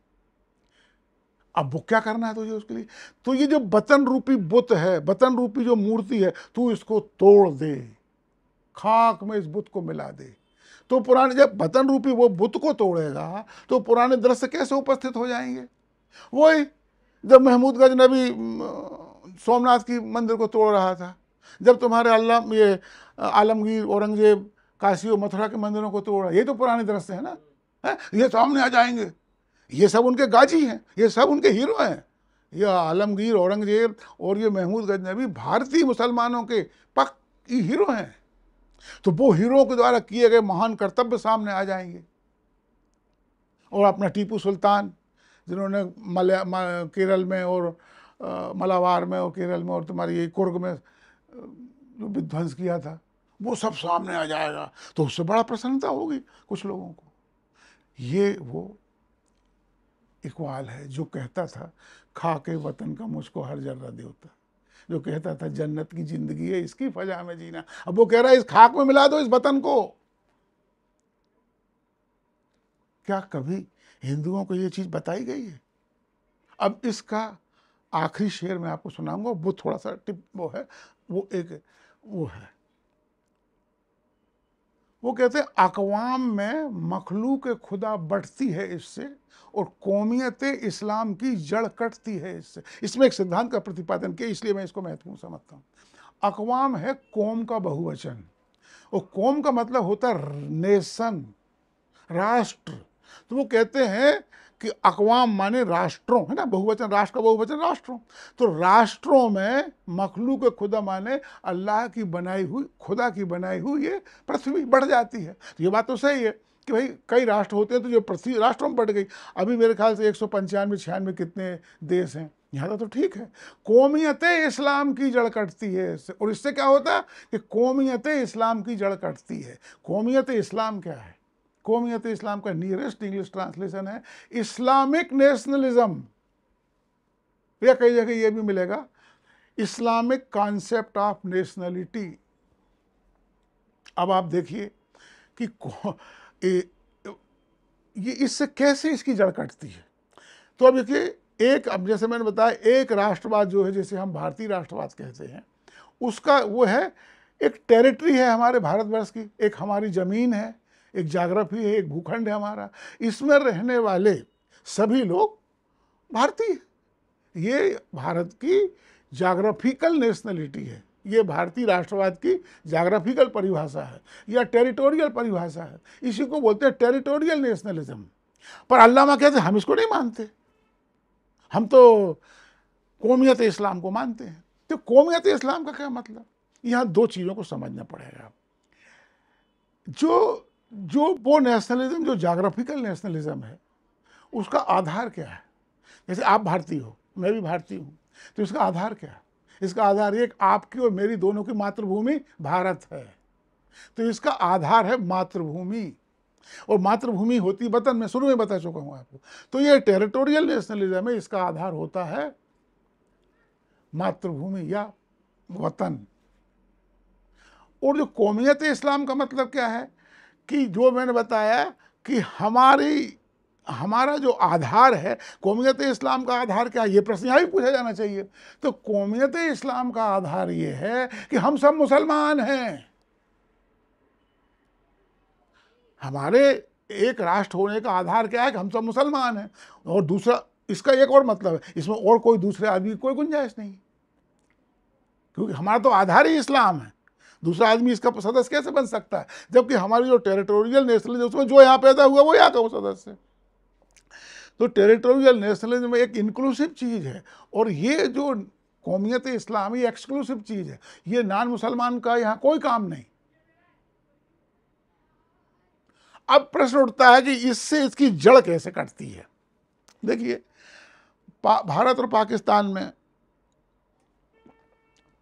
अब वो क्या करना है तुझे उसके लिए तो ये जो बतन रूपी बुत है बतन रूपी जो मूर्ति है तू इसको तोड़ दे खाक में इस बुत को मिला दे तो पुराने जब बतन रूपी वो बुत को तोड़ेगा तो पुराने दृश्य कैसे उपस्थित हो जाएंगे वही जब महमूद गजनबी नबी सोमनाथ की मंदिर को तोड़ रहा था जब तुम्हारे अल्लाह ये आलमगीर औरंगजेब काशी और मथुरा के मंदिरों को तोड़ रहा ये तो पुराने दृश्य है ना है ये सामने आ जाएंगे ये सब उनके गाजी हैं ये सब उनके हीरो हैं यह आलमगीर औरंगजेब और ये महमूद गजनबी भारतीय मुसलमानों के पक्की हीरो हैं तो वो हीरो के द्वारा किए गए महान कर्तव्य सामने आ जाएंगे और अपना टीपू सुल्तान जिन्होंने मलया केरल में और मलावार में और केरल में और तुम्हारी ये कुर्ग में जो विध्वंस किया था वो सब सामने आ जाएगा तो उससे बड़ा प्रसन्नता होगी कुछ लोगों को ये वो इकबाल है जो कहता था खा के वतन का मुझको हर जर्रा देवता जो कहता था जन्नत की जिंदगी है इसकी फजा में जीना अब वो कह रहा है इस खाक में मिला दो इस वतन को क्या कभी हिंदुओं को ये चीज़ बताई गई है अब इसका आखिरी शेर मैं आपको सुनाऊंगा वो थोड़ा सा टिप वो है वो एक वो है वो कहते हैं अकवाम में मखलू के खुदा बढ़ती है इससे और कौमियत इस्लाम की जड़ कटती है इससे इसमें एक सिद्धांत का प्रतिपादन किया इसलिए मैं इसको महत्वपूर्ण समझता हूँ अकवाम है कौम का बहुवचन और कौम का मतलब होता है नेशन राष्ट्र तो वो कहते हैं कि अकवाम माने राष्ट्रों है ना बहुवचन राष्ट्र का बहुवचन राष्ट्रों तो राष्ट्रों में मखलूक खुदा माने अल्लाह की बनाई हुई खुदा की बनाई हुई ये पृथ्वी बढ़ जाती है तो ये बात तो सही है कि भाई कई राष्ट्र होते हैं तो जो पृथ्वी राष्ट्रों में बढ़ गई अभी मेरे ख्याल से एक सौ पंचानवे छियानवे कितने देश हैं यहाँ तक तो ठीक है कौमियत इस्लाम की जड़ कटती है इससे और इससे क्या होता है कि कौमियत इस्लाम की जड़ कटती है कौमियत इस्लाम क्या है कौमियत इस्लाम का नियरेस्ट इंग्लिश ट्रांसलेशन है इस्लामिक नेशनलिज्म या कई जगह ये भी मिलेगा इस्लामिक कॉन्सेप्ट ऑफ नेशनलिटी अब आप देखिए कि ए, ये इससे कैसे इसकी जड़ कटती है तो अब देखिए एक अब जैसे मैंने बताया एक राष्ट्रवाद जो है जैसे हम भारतीय राष्ट्रवाद कहते हैं उसका वो है एक टेरिटरी है हमारे भारतवर्ष की एक हमारी ज़मीन है एक जाग्राफी है एक भूखंड है हमारा इसमें रहने वाले सभी लोग भारतीय ये भारत की जाग्राफिकल नेशनलिटी है ये भारतीय राष्ट्रवाद की जाग्राफिकल परिभाषा है या टेरिटोरियल परिभाषा है इसी को बोलते हैं टेरिटोरियल नेशनलिज्म पर अल्लामा कहते हम इसको नहीं मानते हम तो कौमियत इस्लाम को मानते हैं तो कौमियत इस्लाम का क्या मतलब यहाँ दो चीज़ों को समझना पड़ेगा जो जो वो नेशनलिज्म जो जाग्राफिकल नेशनलिज्म है उसका आधार क्या है जैसे आप भारतीय हो मैं भी भारतीय हूँ तो इसका आधार क्या है इसका आधार एक आपकी और मेरी दोनों की मातृभूमि भारत है तो इसका आधार है मातृभूमि और मातृभूमि होती वतन मैं शुरू में बता चुका हूँ आपको तो ये टेरिटोरियल नेशनलिज्म है इसका आधार होता है मातृभूमि या वतन और जो कौमियत इस्लाम का मतलब क्या है कि जो मैंने बताया कि हमारी हमारा जो आधार है कौमियत इस्लाम का आधार क्या है ये प्रश्न यहाँ भी पूछा जाना चाहिए तो कौमियत इस्लाम का आधार ये है कि हम सब मुसलमान हैं हमारे एक राष्ट्र होने का आधार क्या है कि हम सब मुसलमान हैं और दूसरा इसका एक और मतलब है इसमें और कोई दूसरे आदमी कोई गुंजाइश नहीं क्योंकि हमारा तो आधार ही इस्लाम है दूसरा आदमी इसका सदस्य कैसे बन सकता है जबकि हमारी जो टेरिटोरियल नेशनलिज्म उसमें जो यहाँ पैदा हुआ वो यहाँ का वो सदस्य है तो टेरिटोरियल नेशनलिज्म एक इंक्लूसिव चीज़ है और ये जो कौमियत इस्लामी एक्सक्लूसिव चीज़ है ये नान मुसलमान का यहाँ कोई काम नहीं अब प्रश्न उठता है कि इससे इसकी जड़ कैसे कटती है देखिए भारत और पाकिस्तान में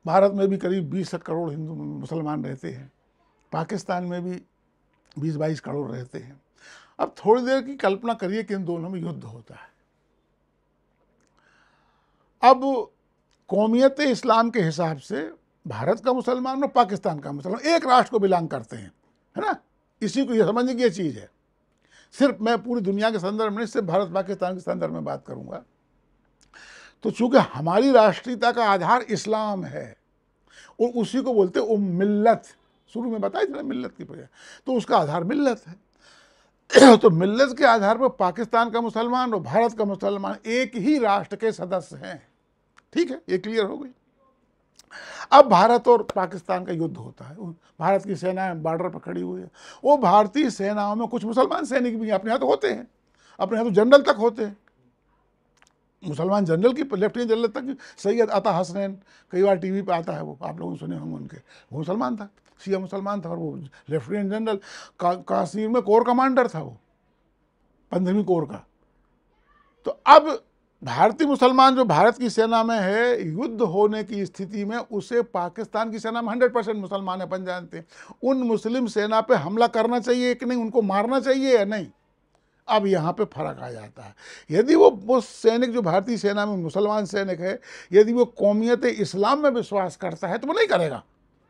भारत में भी करीब बीस करोड़ हिंदू मुसलमान रहते हैं पाकिस्तान में भी बीस बाईस करोड़ रहते हैं अब थोड़ी देर की कल्पना करिए कि इन दोनों में युद्ध होता है अब कौमियत इस्लाम के हिसाब से भारत का मुसलमान और पाकिस्तान का मुसलमान एक राष्ट्र को बिलोंग करते हैं है ना इसी को यह समझने की ये चीज़ है सिर्फ मैं पूरी दुनिया के संदर्भ में सिर्फ भारत पाकिस्तान के संदर्भ में बात करूँगा तो चूंकि हमारी राष्ट्रीयता का आधार इस्लाम है और उसी को बोलते उम मिल्लत शुरू में बताया था मिल्लत की वजह तो उसका आधार मिल्लत है तो मिल्लत के आधार पर पाकिस्तान का मुसलमान और भारत का मुसलमान एक ही राष्ट्र के सदस्य हैं ठीक है ये क्लियर हो गई अब भारत और पाकिस्तान का युद्ध होता है भारत की सेना बॉर्डर पर खड़ी हुई है वो भारतीय सेनाओं में कुछ मुसलमान सैनिक भी अपने यहाँ तो होते हैं अपने यहाँ तो जनरल तक होते हैं मुसलमान जनरल की लेफ्टिनेंट जनरल तक सैयद अता हसनैन कई बार टीवी पे आता है वो आप लोगों ने सुने होंगे उनके वो मुसलमान था सिया मुसलमान था और वो लेफ्टिनेंट जनरल कश्मीर में कोर कमांडर था वो पंद्रहवीं कोर का तो अब भारतीय मुसलमान जो भारत की सेना में है युद्ध होने की स्थिति में उसे पाकिस्तान की सेना में हंड्रेड परसेंट मुसलमान अपन जानते हैं उन मुस्लिम सेना पे हमला करना चाहिए कि नहीं उनको मारना चाहिए या नहीं अब यहाँ पे फर्क आ जाता है यदि वो वो सैनिक जो भारतीय सेना में मुसलमान सैनिक है यदि वो कौमियत इस्लाम में विश्वास करता है तो वो नहीं करेगा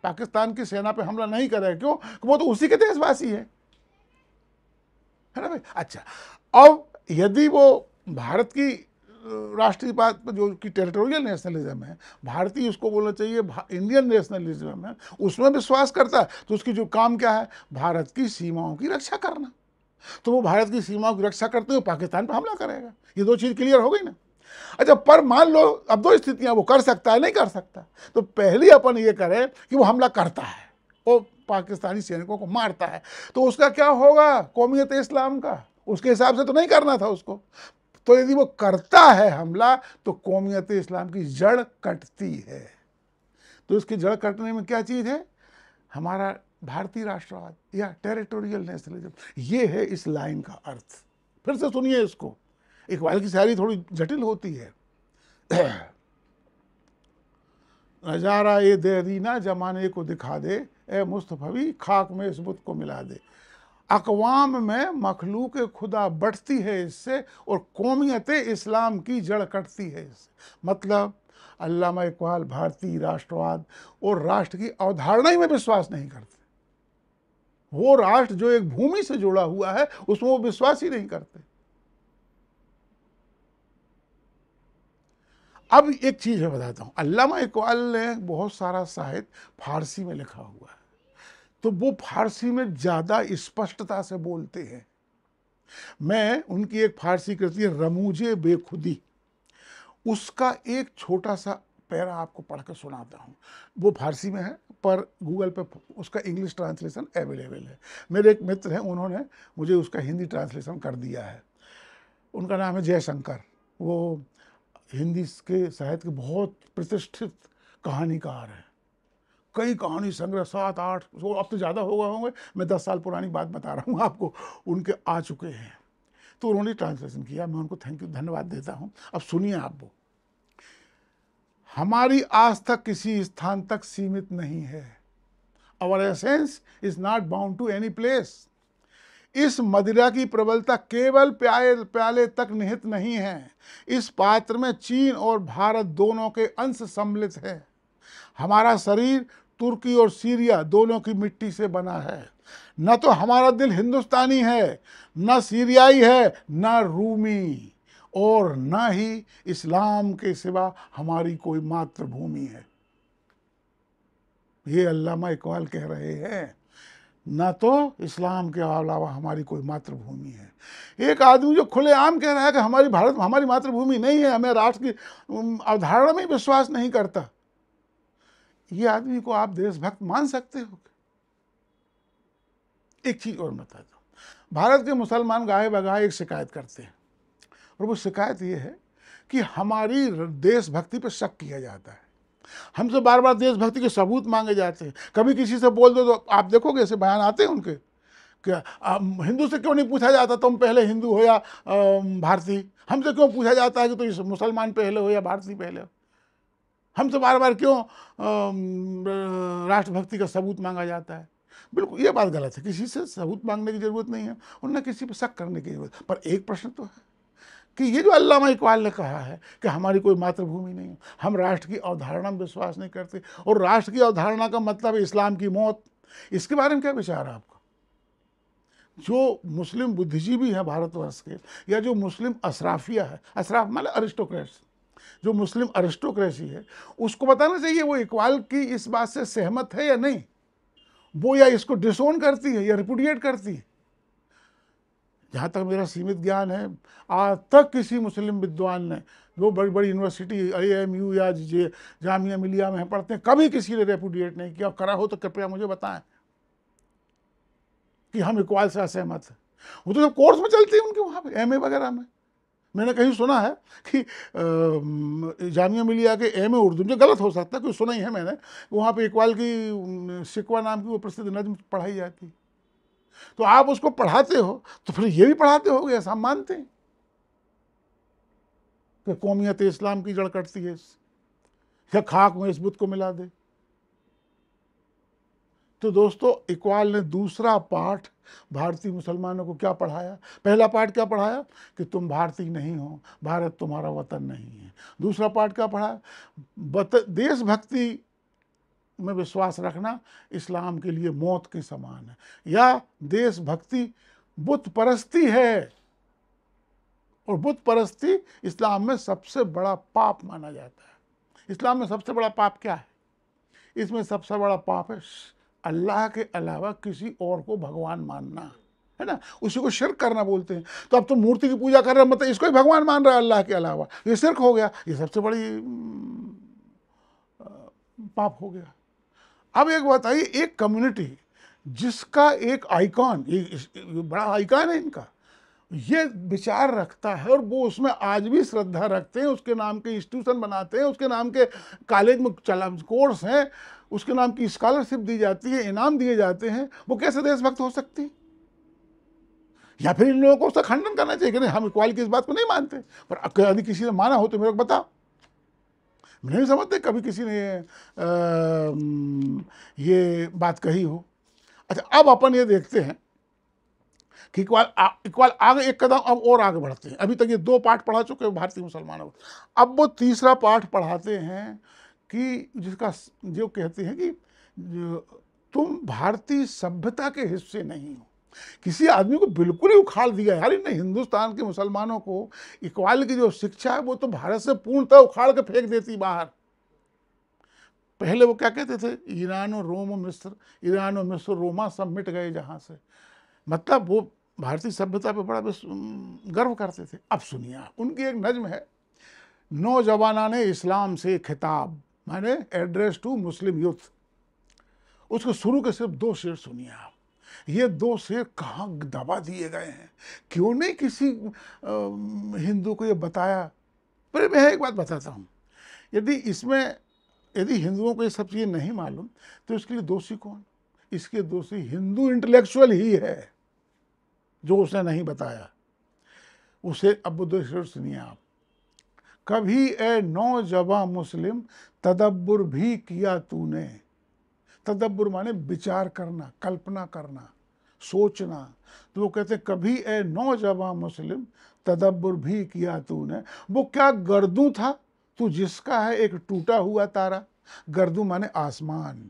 पाकिस्तान की सेना पे हमला नहीं करेगा क्यों वो तो उसी के देशवासी है है ना भाई अच्छा अब यदि वो भारत की राष्ट्रीय पर जो कि टेरिटोरियल नेशनलिज्म है भारतीय उसको बोलना चाहिए इंडियन नेशनलिज्म है उसमें विश्वास करता है तो उसकी जो काम क्या है भारत की सीमाओं की रक्षा करना तो वो भारत की सीमाओं की रक्षा करते हुए पाकिस्तान पर हमला करेगा ये दो चीज़ क्लियर हो गई ना अच्छा पर मान लो अब दो स्थितियां वो कर सकता है नहीं कर सकता तो पहली अपन ये करें कि वो हमला करता है वो पाकिस्तानी सैनिकों को मारता है तो उसका क्या होगा कौमियत इस्लाम का उसके हिसाब से तो नहीं करना था उसको तो यदि वो करता है हमला तो कौमियत इस्लाम की जड़ कटती है तो इसकी जड़ कटने में क्या चीज़ है हमारा भारतीय राष्ट्रवाद या टेरिटोरियल नेशनलिज्म ये है इस लाइन का अर्थ फिर से सुनिए इसको इकबाल की शायरी थोड़ी जटिल होती है नज़ारा ये दीना जमाने को दिखा दे ए मुस्तफवी खाक में इस बुत को मिला दे अकवाम में मखलूक खुदा बढ़ती है इससे और कौमियत इस्लाम की जड़ कटती है इससे मतलब अल्लामा इकबाल भारतीय राष्ट्रवाद और राष्ट्र की अवधारणा ही में विश्वास नहीं करते वो राष्ट्र जो एक भूमि से जुड़ा हुआ है उसमें वो विश्वास ही नहीं करते अब एक चीज मैं बताता हूं अल्लामा इकबाल ने बहुत सारा साहित्य फारसी में लिखा हुआ है तो वो फारसी में ज़्यादा स्पष्टता से बोलते हैं मैं उनकी एक फारसी कृति रमूजे बेखुदी उसका एक छोटा सा पैरा आपको पढ़कर सुनाता हूं वो फारसी में है पर गूगल पर उसका इंग्लिश ट्रांसलेशन अवेलेबल है मेरे एक मित्र हैं उन्होंने मुझे उसका हिंदी ट्रांसलेशन कर दिया है उनका नाम है जयशंकर वो हिंदी के साहित्य के बहुत प्रतिष्ठित कहानीकार हैं कई कहानी संग्रह सात आठ वो अब तो ज़्यादा हो गए होंगे मैं दस साल पुरानी बात बता रहा हूँ आपको उनके आ चुके हैं तो उन्होंने ट्रांसलेशन किया मैं उनको थैंक यू धन्यवाद देता हूँ अब सुनिए आप वो हमारी आस्था किसी स्थान तक सीमित नहीं है our essence is not bound to any place इस मदिरा की प्रबलता केवल प्याले प्याले तक निहित नहीं है इस पात्र में चीन और भारत दोनों के अंश सम्मिलित हैं हमारा शरीर तुर्की और सीरिया दोनों की मिट्टी से बना है न तो हमारा दिल हिंदुस्तानी है न सीरियाई है न रूमी और न ही इस्लाम के सिवा हमारी कोई मातृभूमि है ये अल्लामा इकबाल कह रहे हैं ना तो इस्लाम के अलावा हमारी कोई मातृभूमि है एक आदमी जो खुलेआम कह रहा है कि हमारी भारत हमारी मातृभूमि नहीं है हमें राष्ट्र की अवधारणा में विश्वास नहीं करता ये आदमी को आप देशभक्त मान सकते हो एक चीज़ और बता दो भारत के मुसलमान गाय बगाए एक शिकायत करते हैं प्रभु शिकायत ये है कि हमारी देशभक्ति पर शक किया जाता है हमसे बार बार देशभक्ति के सबूत मांगे जाते हैं कभी किसी से बोल दो तो आप देखोगे ऐसे बयान आते हैं उनके क्या हिंदू से क्यों नहीं पूछा जाता तुम पहले हिंदू हो या भारतीय हमसे क्यों पूछा जाता है कि तुम तो मुसलमान पहले हो या भारतीय पहले हो हमसे बार बार क्यों राष्ट्रभक्ति का सबूत मांगा जाता है बिल्कुल ये बात गलत है किसी से सबूत मांगने की जरूरत नहीं है और न किसी पर शक करने की जरूरत पर एक प्रश्न तो है कि ये जो अल्लामा इकबाल ने कहा है कि हमारी कोई मातृभूमि नहीं हम राष्ट्र की अवधारणा में विश्वास नहीं करते और राष्ट्र की अवधारणा का मतलब इस्लाम की मौत इसके बारे में क्या विचार है आपका जो मुस्लिम बुद्धिजीवी हैं भारतवर्ष के या जो मुस्लिम अशराफिया है असराफ मान अरिस्टोक्रेट्स जो मुस्लिम अरिस्टोक्रेसी है उसको बताना चाहिए वो इकबाल की इस बात से सहमत है या नहीं वो या इसको डिसोन करती है या रिपुडिएट करती है जहाँ तक मेरा सीमित ज्ञान है आज तक किसी मुस्लिम विद्वान ने जो बड़ी बड़ी यूनिवर्सिटी आई एम यू या जे जामिया मिलिया में पढ़ते हैं कभी किसी ने रेपुडिएट नहीं किया करा हो तो कृपया मुझे बताएं कि हम इकबाल से असहमत हैं वो तो जब कोर्स में चलती है उनके वहाँ पर एम वगैरह में मैंने कहीं सुना है कि जामिया मिलिया के एम ए उर्दू जो गलत हो सकता है कुछ सुना ही है मैंने वहाँ पर इकबाल की शिकवा नाम की वो प्रसिद्ध नज्म पढ़ाई जाती तो आप उसको पढ़ाते हो तो फिर ये भी पढ़ाते हो ऐसा मानते हैं कि कौमियत इस्लाम की जड़ कटती है या खाक में इस बुद्ध को मिला दे तो दोस्तों इकबाल ने दूसरा पाठ भारतीय मुसलमानों को क्या पढ़ाया पहला पाठ क्या पढ़ाया कि तुम भारतीय नहीं हो भारत तुम्हारा वतन नहीं है दूसरा पाठ क्या पढ़ाया देशभक्ति में विश्वास रखना इस्लाम के लिए मौत के समान है या देशभक्ति बुत परस्ती है और बुत परस्ती इस्लाम में सबसे बड़ा पाप माना जाता है इस्लाम में सबसे बड़ा पाप क्या है इसमें सबसे बड़ा पाप है अल्लाह के अलावा किसी और को भगवान मानना है ना उसी को शिरक करना बोलते हैं तो अब तो मूर्ति की पूजा कर रहे हैं मतलब इसको ही भगवान मान रहा है अल्लाह के अलावा ये शिरक हो गया ये सबसे बड़ी हम्म, पाप हो गया अब एक बताइए एक कम्युनिटी जिसका एक आइकॉन ये बड़ा आइकॉन है इनका ये विचार रखता है और वो उसमें आज भी श्रद्धा रखते हैं उसके नाम के इंस्टीट्यूशन बनाते हैं उसके नाम के कॉलेज में चला कोर्स हैं उसके नाम की स्कॉलरशिप दी जाती है इनाम दिए जाते हैं वो कैसे देशभक्त हो सकती या फिर इन लोगों को उसका खंडन करना चाहिए कि नहीं हम इक्वाल की इस बात को नहीं मानते पर यदि किसी ने माना हो तो मेरे को बताओ नहीं समझते कभी किसी ने आ, ये बात कही हो अच्छा अब अपन ये देखते हैं कि इकबाल इकबाल आगे एक कदम अब और आगे बढ़ते हैं अभी तक ये दो पाठ पढ़ा चुके हैं भारतीय मुसलमानों को अब वो तीसरा पाठ पढ़ाते हैं कि जिसका जो कहते हैं कि तुम भारतीय सभ्यता के हिस्से नहीं हो किसी आदमी को बिल्कुल ही उखाड़ दिया यार इन्हें हिंदुस्तान के मुसलमानों को इक्वाल की जो शिक्षा है वो तो भारत से पूर्णतः उखाड़ के फेंक देती बाहर पहले वो क्या कहते थे ईरान और रोम और मिस्र ईरान और मिस्र रोमा सब मिट गए जहाँ से मतलब वो भारतीय सभ्यता पे बड़ा गर्व करते थे अब सुनिए उनकी एक नज्म है नौजवाना ने इस्लाम से खिताब माने एड्रेस टू मुस्लिम यूथ उसको शुरू के सिर्फ दो शेर सुनिए आप ये दो शेर कहाँ दबा दिए गए हैं क्यों नहीं किसी हिंदू को ये बताया पर मैं एक बात बताता हूँ यदि इसमें यदि हिंदुओं को ये सब चीज़ें नहीं मालूम तो इसके लिए दोषी कौन इसके दोषी हिंदू इंटेलेक्चुअल ही है जो उसने नहीं बताया उसे अब सुनिए आप कभी ए नौजवा मुस्लिम तदब्बर भी किया तूने तदब्बर माने विचार करना कल्पना करना सोचना तो वो कहते कभी ए नौजवान मुस्लिम तदब्बर भी किया तूने वो क्या गर्दू था तू जिसका है एक टूटा हुआ तारा गर्दू माने आसमान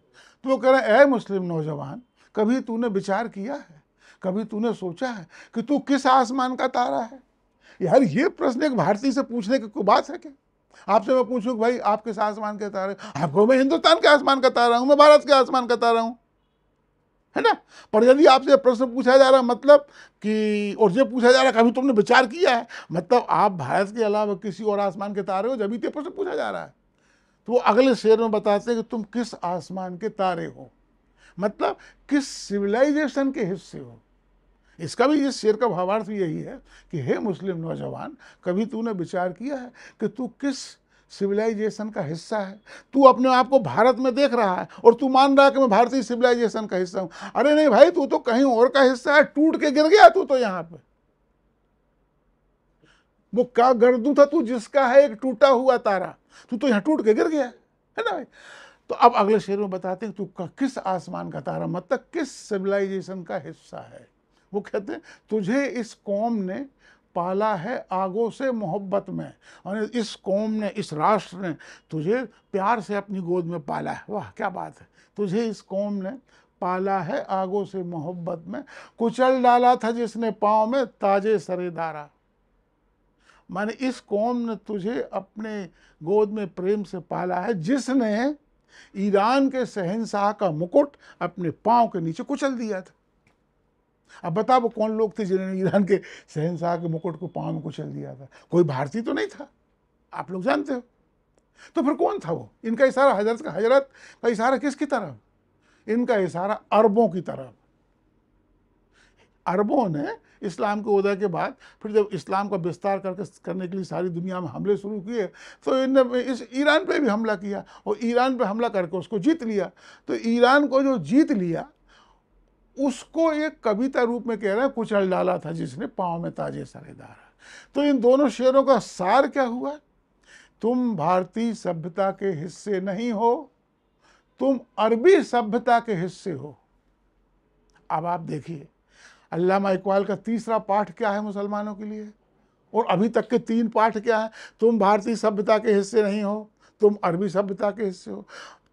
तो वो कह रहे ए मुस्लिम नौजवान कभी तूने विचार किया है कभी तूने सोचा है कि तू किस आसमान का तारा है यार ये प्रश्न एक भारतीय से पूछने की कोई बात है क्या आपसे मैं पूछूं भाई आप किस आसमान के तारे आपको मैं हिंदुस्तान के आसमान का तारा हूं मैं भारत के आसमान का तारा हूं है ना पर यदि आपसे प्रश्न पूछा जा रहा मतलब कि और ये पूछा जा रहा कभी तुमने विचार किया है मतलब आप भारत के अलावा किसी और आसमान के तारे हो जब ये प्रश्न पूछा जा रहा है तो वो अगले शेर में बताते हैं कि तुम किस आसमान के तारे हो मतलब किस सिविलाइजेशन के हिस्से हो इसका भी इस शेर का भावार्थ यही है कि हे मुस्लिम नौजवान कभी तूने विचार किया है कि तू किस सिविलाइजेशन का हिस्सा है तू अपने आप को भारत में देख रहा है और तू मान रहा है कि मैं भारतीय सिविलाइजेशन का हिस्सा हूँ अरे नहीं भाई तू तो कहीं और का हिस्सा है टूट के गिर गया तू तो यहाँ पे वो क्या गर्दू था तू जिसका है एक टूटा हुआ तारा तू तो यहाँ टूट के गिर गया है ना भाई तो अब अगले शेर में बताते हैं तू किस आसमान का तारा मतलब किस सिविलाइजेशन का हिस्सा है वो कहते हैं तुझे इस कौम ने पाला है आगों से मोहब्बत में और इस कौम ने इस राष्ट्र ने तुझे प्यार से अपनी गोद में पाला है वाह क्या बात है तुझे इस कौम ने पाला है आगों से मोहब्बत में कुचल डाला था जिसने पाँव में ताजे सरेदारा माने इस कौम ने तुझे अपने गोद में प्रेम से पाला है जिसने ईरान के सहनशाह का मुकुट अपने पाँव के नीचे कुचल दिया था अब बताओ वो कौन लोग थे जिन्होंने ईरान के शहनशाह के मुकुट को पाँव में कुचल दिया था कोई भारतीय तो नहीं था आप लोग जानते हो तो फिर कौन था वो इनका इशारा हजरत का हजरत का इशारा किसकी तरफ इनका इशारा अरबों की तरफ अरबों ने इस्लाम के उदय के बाद फिर जब इस्लाम का विस्तार करके करने के लिए सारी दुनिया में हमले शुरू किए तो इनने इस ईरान पे भी हमला किया और ईरान पे हमला करके उसको जीत लिया तो ईरान को जो जीत लिया उसको एक कविता रूप में कह रहा है कुचल डाला था जिसने पाँव में ताजे सरेदारा तो इन दोनों शेरों का सार क्या हुआ तुम भारतीय सभ्यता के हिस्से नहीं हो तुम अरबी सभ्यता के हिस्से हो अब आप देखिए अल्लामा इकबाल का तीसरा पाठ क्या है मुसलमानों के लिए और अभी तक के तीन पाठ क्या है तुम भारतीय सभ्यता के हिस्से नहीं हो तुम अरबी सभ्यता के हिस्से हो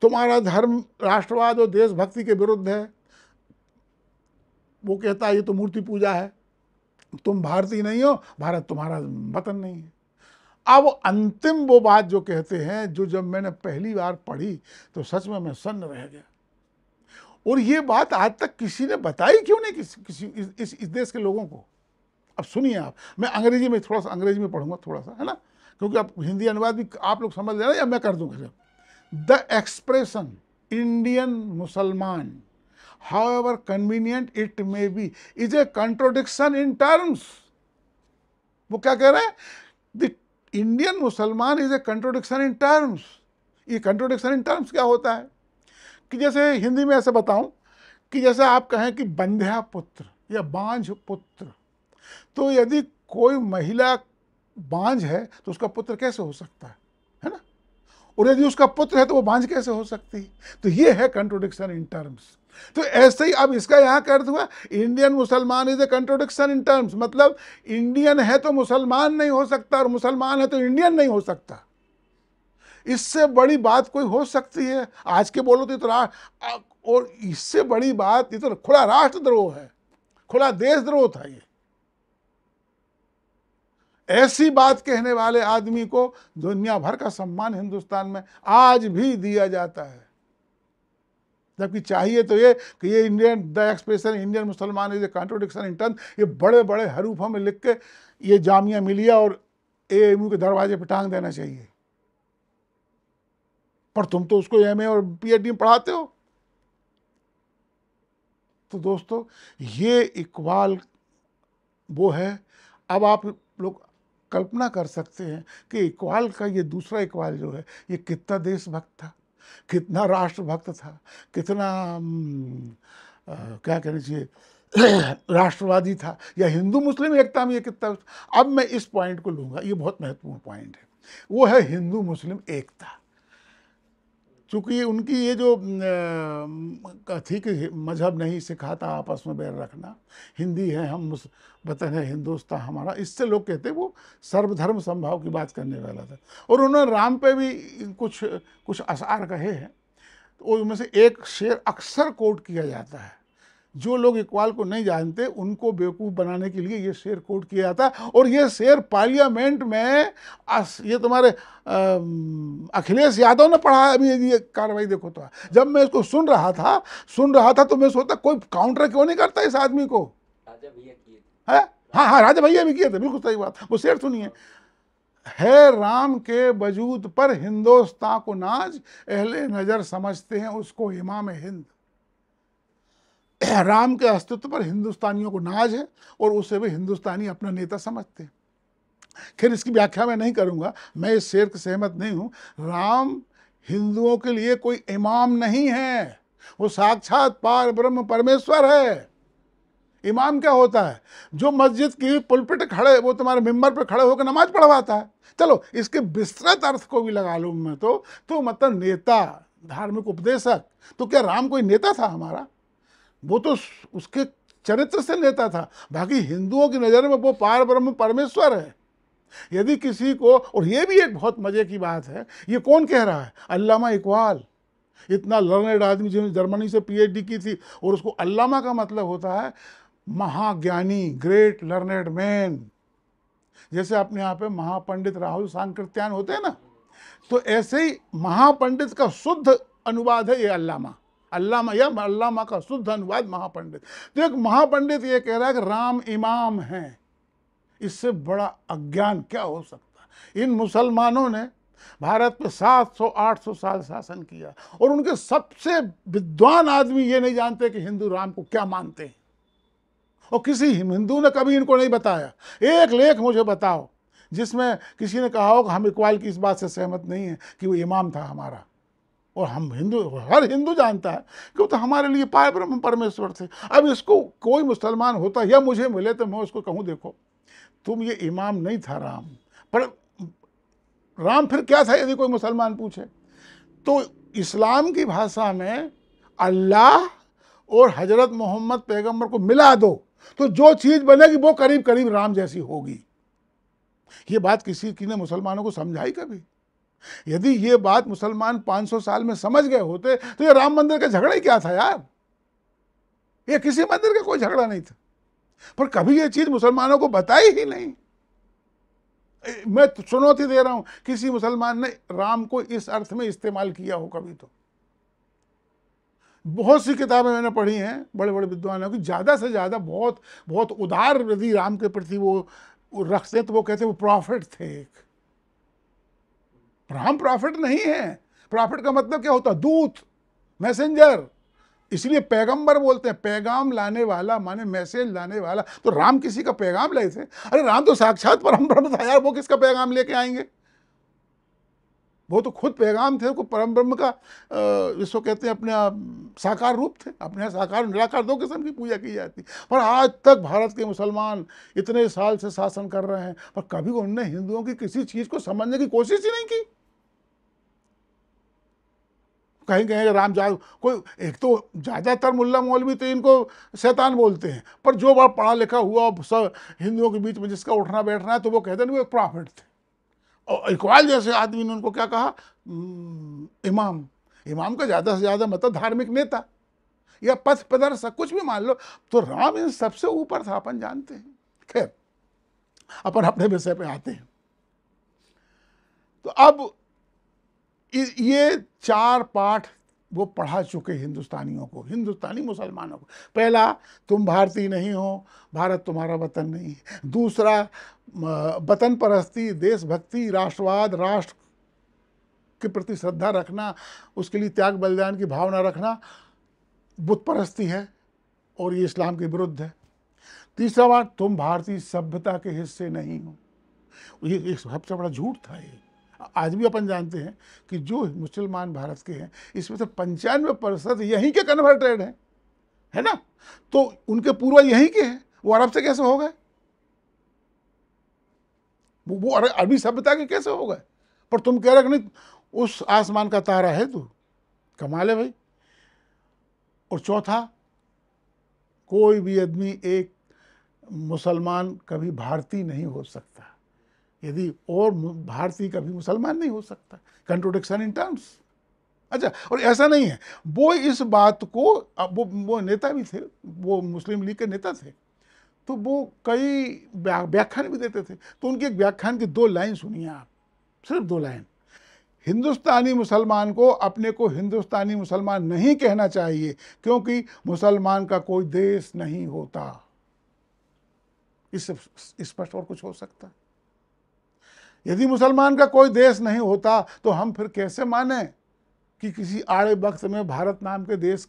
तुम्हारा धर्म राष्ट्रवाद और देशभक्ति के विरुद्ध है वो कहता है ये तो मूर्ति पूजा है तुम भारतीय नहीं हो भारत तुम्हारा वतन नहीं है अब अंतिम वो बात जो कहते हैं जो जब मैंने पहली बार पढ़ी तो सच में मैं सन्न रह गया और ये बात आज तक किसी ने बताई क्यों नहीं किसी किसी इस, इस देश के लोगों को अब सुनिए आप मैं अंग्रेजी में थोड़ा सा अंग्रेजी में पढ़ूंगा थोड़ा सा है ना क्योंकि आप हिंदी अनुवाद भी आप लोग समझ लेना या मैं कर दूंगा द एक्सप्रेशन इंडियन मुसलमान however convenient it may be, is a contradiction in terms. वो क्या कह रहे हैं द इंडियन मुसलमान is a contradiction in terms ये कंट्रोडिक्शन इन टर्म्स क्या होता है कि जैसे हिंदी में ऐसे बताऊं कि जैसे आप कहें कि बंध्या पुत्र या बांझ पुत्र तो यदि कोई महिला बांझ है तो उसका पुत्र कैसे हो सकता है है ना और यदि उसका पुत्र है तो वो बांझ कैसे हो सकती है तो ये है कंट्रोडिक्शन इन टर्म्स तो ऐसे ही अब इसका यहाँ कर हुआ इंडियन मुसलमान is a contradiction in terms मतलब इंडियन है तो मुसलमान नहीं हो सकता और मुसलमान है तो इंडियन नहीं हो सकता इससे बड़ी बात कोई हो सकती है आज के बोलो तो ये तो और इससे बड़ी बात ये तो खुला राष्ट्रद्रोह है खुला देशद्रोह था ये ऐसी बात कहने वाले आदमी को दुनिया भर का सम्मान हिंदुस्तान में आज भी दिया जाता है जबकि चाहिए तो ये कि ये इंडियन द एक्सप्रेशन इंडियन मुसलमान is a contradiction in terms ये बड़े बड़े हरूफों में लिख के ये जामिया मिलिया और ए एम के दरवाजे पर टांग देना चाहिए पर तुम तो उसको एम ए और पी एच डी में पढ़ाते हो तो दोस्तों ये इकबाल वो है अब आप लोग कल्पना कर सकते हैं कि इकबाल का ये दूसरा इकबाल जो है ये कितना देशभक्त था कितना राष्ट्रभक्त था कितना आ, क्या कहना चाहिए राष्ट्रवादी था या हिंदू मुस्लिम एकता में ये कितना अब मैं इस पॉइंट को लूँगा ये बहुत महत्वपूर्ण पॉइंट है वो है हिंदू मुस्लिम एकता चूँकि उनकी ये जो थी कि मज़हब नहीं सिखाता आपस में बैर रखना हिंदी है हम मुस वतन है हिंदुस्तान हमारा इससे लोग कहते वो सर्वधर्म संभाव की बात करने वाला था और उन्होंने राम पे भी कुछ कुछ आसार कहे हैं तो उनमें से एक शेर अक्सर कोट किया जाता है जो लोग इकबाल को नहीं जानते उनको बेवकूफ़ बनाने के लिए ये शेर कोट किया जाता है और ये शेर पार्लियामेंट में ये तुम्हारे अखिलेश यादव ने पढ़ा अभी ये कार्रवाई देखो तो जब मैं इसको सुन रहा था सुन रहा था तो मैं सोचता कोई काउंटर क्यों नहीं करता इस आदमी को है हाँ हाँ राजा भैया भी किए थे बिल्कुल सही बात वो शेर सुनिए है राम के वजूद पर हिंदोस्तान को नाज अहले नज़र समझते हैं उसको इमाम हिंद राम के अस्तित्व पर हिंदुस्तानियों को नाज है और उसे भी हिंदुस्तानी अपना नेता समझते हैं खैर इसकी व्याख्या मैं नहीं करूँगा मैं इस शेर के सहमत नहीं हूँ राम हिंदुओं के लिए कोई इमाम नहीं है वो साक्षात पार ब्रह्म परमेश्वर है इमाम क्या होता है जो मस्जिद की पुलपिट खड़े वो तुम्हारे मेम्बर पर खड़े होकर नमाज पढ़वाता है चलो इसके विस्तृत अर्थ को भी लगा लूँ मैं तो, तो मतलब नेता धार्मिक उपदेशक तो क्या राम कोई नेता था हमारा वो तो उसके चरित्र से लेता था बाकी हिंदुओं की नज़र में वो पार ब्रह्म परमेश्वर है यदि किसी को और ये भी एक बहुत मज़े की बात है ये कौन कह रहा है अल्लामा इकबाल इतना लर्नेड आदमी जिन्होंने जर्मनी से पीएचडी की थी और उसको अल्लामा का मतलब होता है महाज्ञानी ग्रेट लर्नेड मैन जैसे अपने यहाँ पे महापंडित राहुल सांकृत्यान होते हैं ना तो ऐसे ही महापंडित का शुद्ध अनुवाद है ये अल्लामा अल्लामा या अल्लामा का शुद्ध अनुवाद महापंडित तो एक महापंडित ये कह रहा है कि राम इमाम हैं इससे बड़ा अज्ञान क्या हो सकता इन मुसलमानों ने भारत पे 700-800 साल शासन किया और उनके सबसे विद्वान आदमी ये नहीं जानते कि हिंदू राम को क्या मानते हैं और किसी हिंदू ने कभी इनको नहीं बताया एक लेख मुझे बताओ जिसमें किसी ने कहा हो कि हम इकबाल की इस बात से सहमत नहीं है कि वो इमाम था हमारा और हम हिंदू हर हिंदू जानता है कि वो तो हमारे लिए पार ब्रह्म परमेश्वर थे अब इसको कोई मुसलमान होता या मुझे मिले तो मैं उसको कहूँ देखो तुम ये इमाम नहीं था राम पर राम फिर क्या था यदि कोई मुसलमान पूछे तो इस्लाम की भाषा में अल्लाह और हजरत मोहम्मद पैगंबर को मिला दो तो जो चीज़ बनेगी वो करीब करीब राम जैसी होगी ये बात किसी की ने मुसलमानों को समझाई कभी यदि ये बात मुसलमान 500 साल में समझ गए होते तो ये राम मंदिर का झगड़ा ही क्या था यार ये किसी मंदिर का कोई झगड़ा नहीं था पर कभी ये चीज मुसलमानों को बताई ही नहीं मैं तो चुनौती दे रहा हूं किसी मुसलमान ने राम को इस अर्थ में इस्तेमाल किया हो कभी तो बहुत सी किताबें मैंने पढ़ी हैं बड़े बड़े विद्वानों की ज़्यादा से ज़्यादा बहुत बहुत उदार यदि राम के प्रति वो रखते तो वो कहते वो प्रॉफिट थे एक पर हम प्रॉफिट नहीं है प्रॉफिट का मतलब क्या होता दूत मैसेंजर इसलिए पैगंबर बोलते हैं पैगाम लाने वाला माने मैसेज लाने वाला तो राम किसी का पैगाम लाए थे अरे राम तो साक्षात परम ब्रह्म था यार वो किसका पैगाम लेके आएंगे वो तो खुद पैगाम थे को परम ब्रह्म का जिसको कहते हैं अपने साकार रूप थे अपने साकार निराकार दो किस्म की पूजा की जाती पर आज तक भारत के मुसलमान इतने साल से शासन कर रहे हैं पर कभी उनने हिंदुओं की किसी चीज़ को समझने की कोशिश ही नहीं की कहीं कहीं राम जा कोई एक तो ज़्यादातर मुल्ला मौलवी तो इनको शैतान बोलते हैं पर जो बड़ा पढ़ा लिखा हुआ सब हिंदुओं के बीच में जिसका उठना बैठना है तो वो कहते हैं वो एक प्रॉफिट थे और इकबाल जैसे आदमी ने उनको क्या कहा हम्म, इमाम इमाम का ज़्यादा से ज़्यादा मतलब धार्मिक नेता या पथ प्रदर्शक कुछ भी मान लो तो राम इन सबसे ऊपर था अपन जानते हैं खैर अपन अपने विषय पे आते हैं तो अब ये चार पाठ वो पढ़ा चुके हिंदुस्तानियों को हिंदुस्तानी मुसलमानों को पहला तुम भारतीय नहीं हो भारत तुम्हारा वतन नहीं है दूसरा वतन परस्ती देशभक्ति राष्ट्रवाद राष्ट्र के प्रति श्रद्धा रखना उसके लिए त्याग बलिदान की भावना रखना बुत परस्ती है और ये इस्लाम के विरुद्ध है तीसरा बात तुम भारतीय सभ्यता के हिस्से नहीं हो ये एक सबसे बड़ा झूठ था ये आज भी अपन जानते हैं कि जो मुसलमान भारत के हैं इसमें से पंचानवे परसेंट यहीं के कन्वर्टेड हैं है ना तो उनके पूर्वज यहीं के हैं वो अरब से कैसे हो गए वो वो अरबी सभ्यता के कैसे हो गए पर तुम कह रहे कि नहीं उस आसमान का तारा है तू तो कमाल है भाई और चौथा कोई भी आदमी एक मुसलमान कभी भारतीय नहीं हो सकता यदि और भारतीय कभी मुसलमान नहीं हो सकता कंट्रोडिक्शन इन टर्म्स अच्छा और ऐसा नहीं है वो इस बात को वो वो नेता भी थे वो मुस्लिम लीग के नेता थे तो वो कई व्याख्यान भी देते थे तो उनके एक व्याख्यान की दो लाइन सुनिए आप सिर्फ दो लाइन हिंदुस्तानी मुसलमान को अपने को हिंदुस्तानी मुसलमान नहीं कहना चाहिए क्योंकि मुसलमान का कोई देश नहीं होता इससे स्पष्ट और कुछ हो सकता है यदि मुसलमान का कोई देश नहीं होता तो हम फिर कैसे माने कि किसी आड़े वक्त में भारत नाम के देश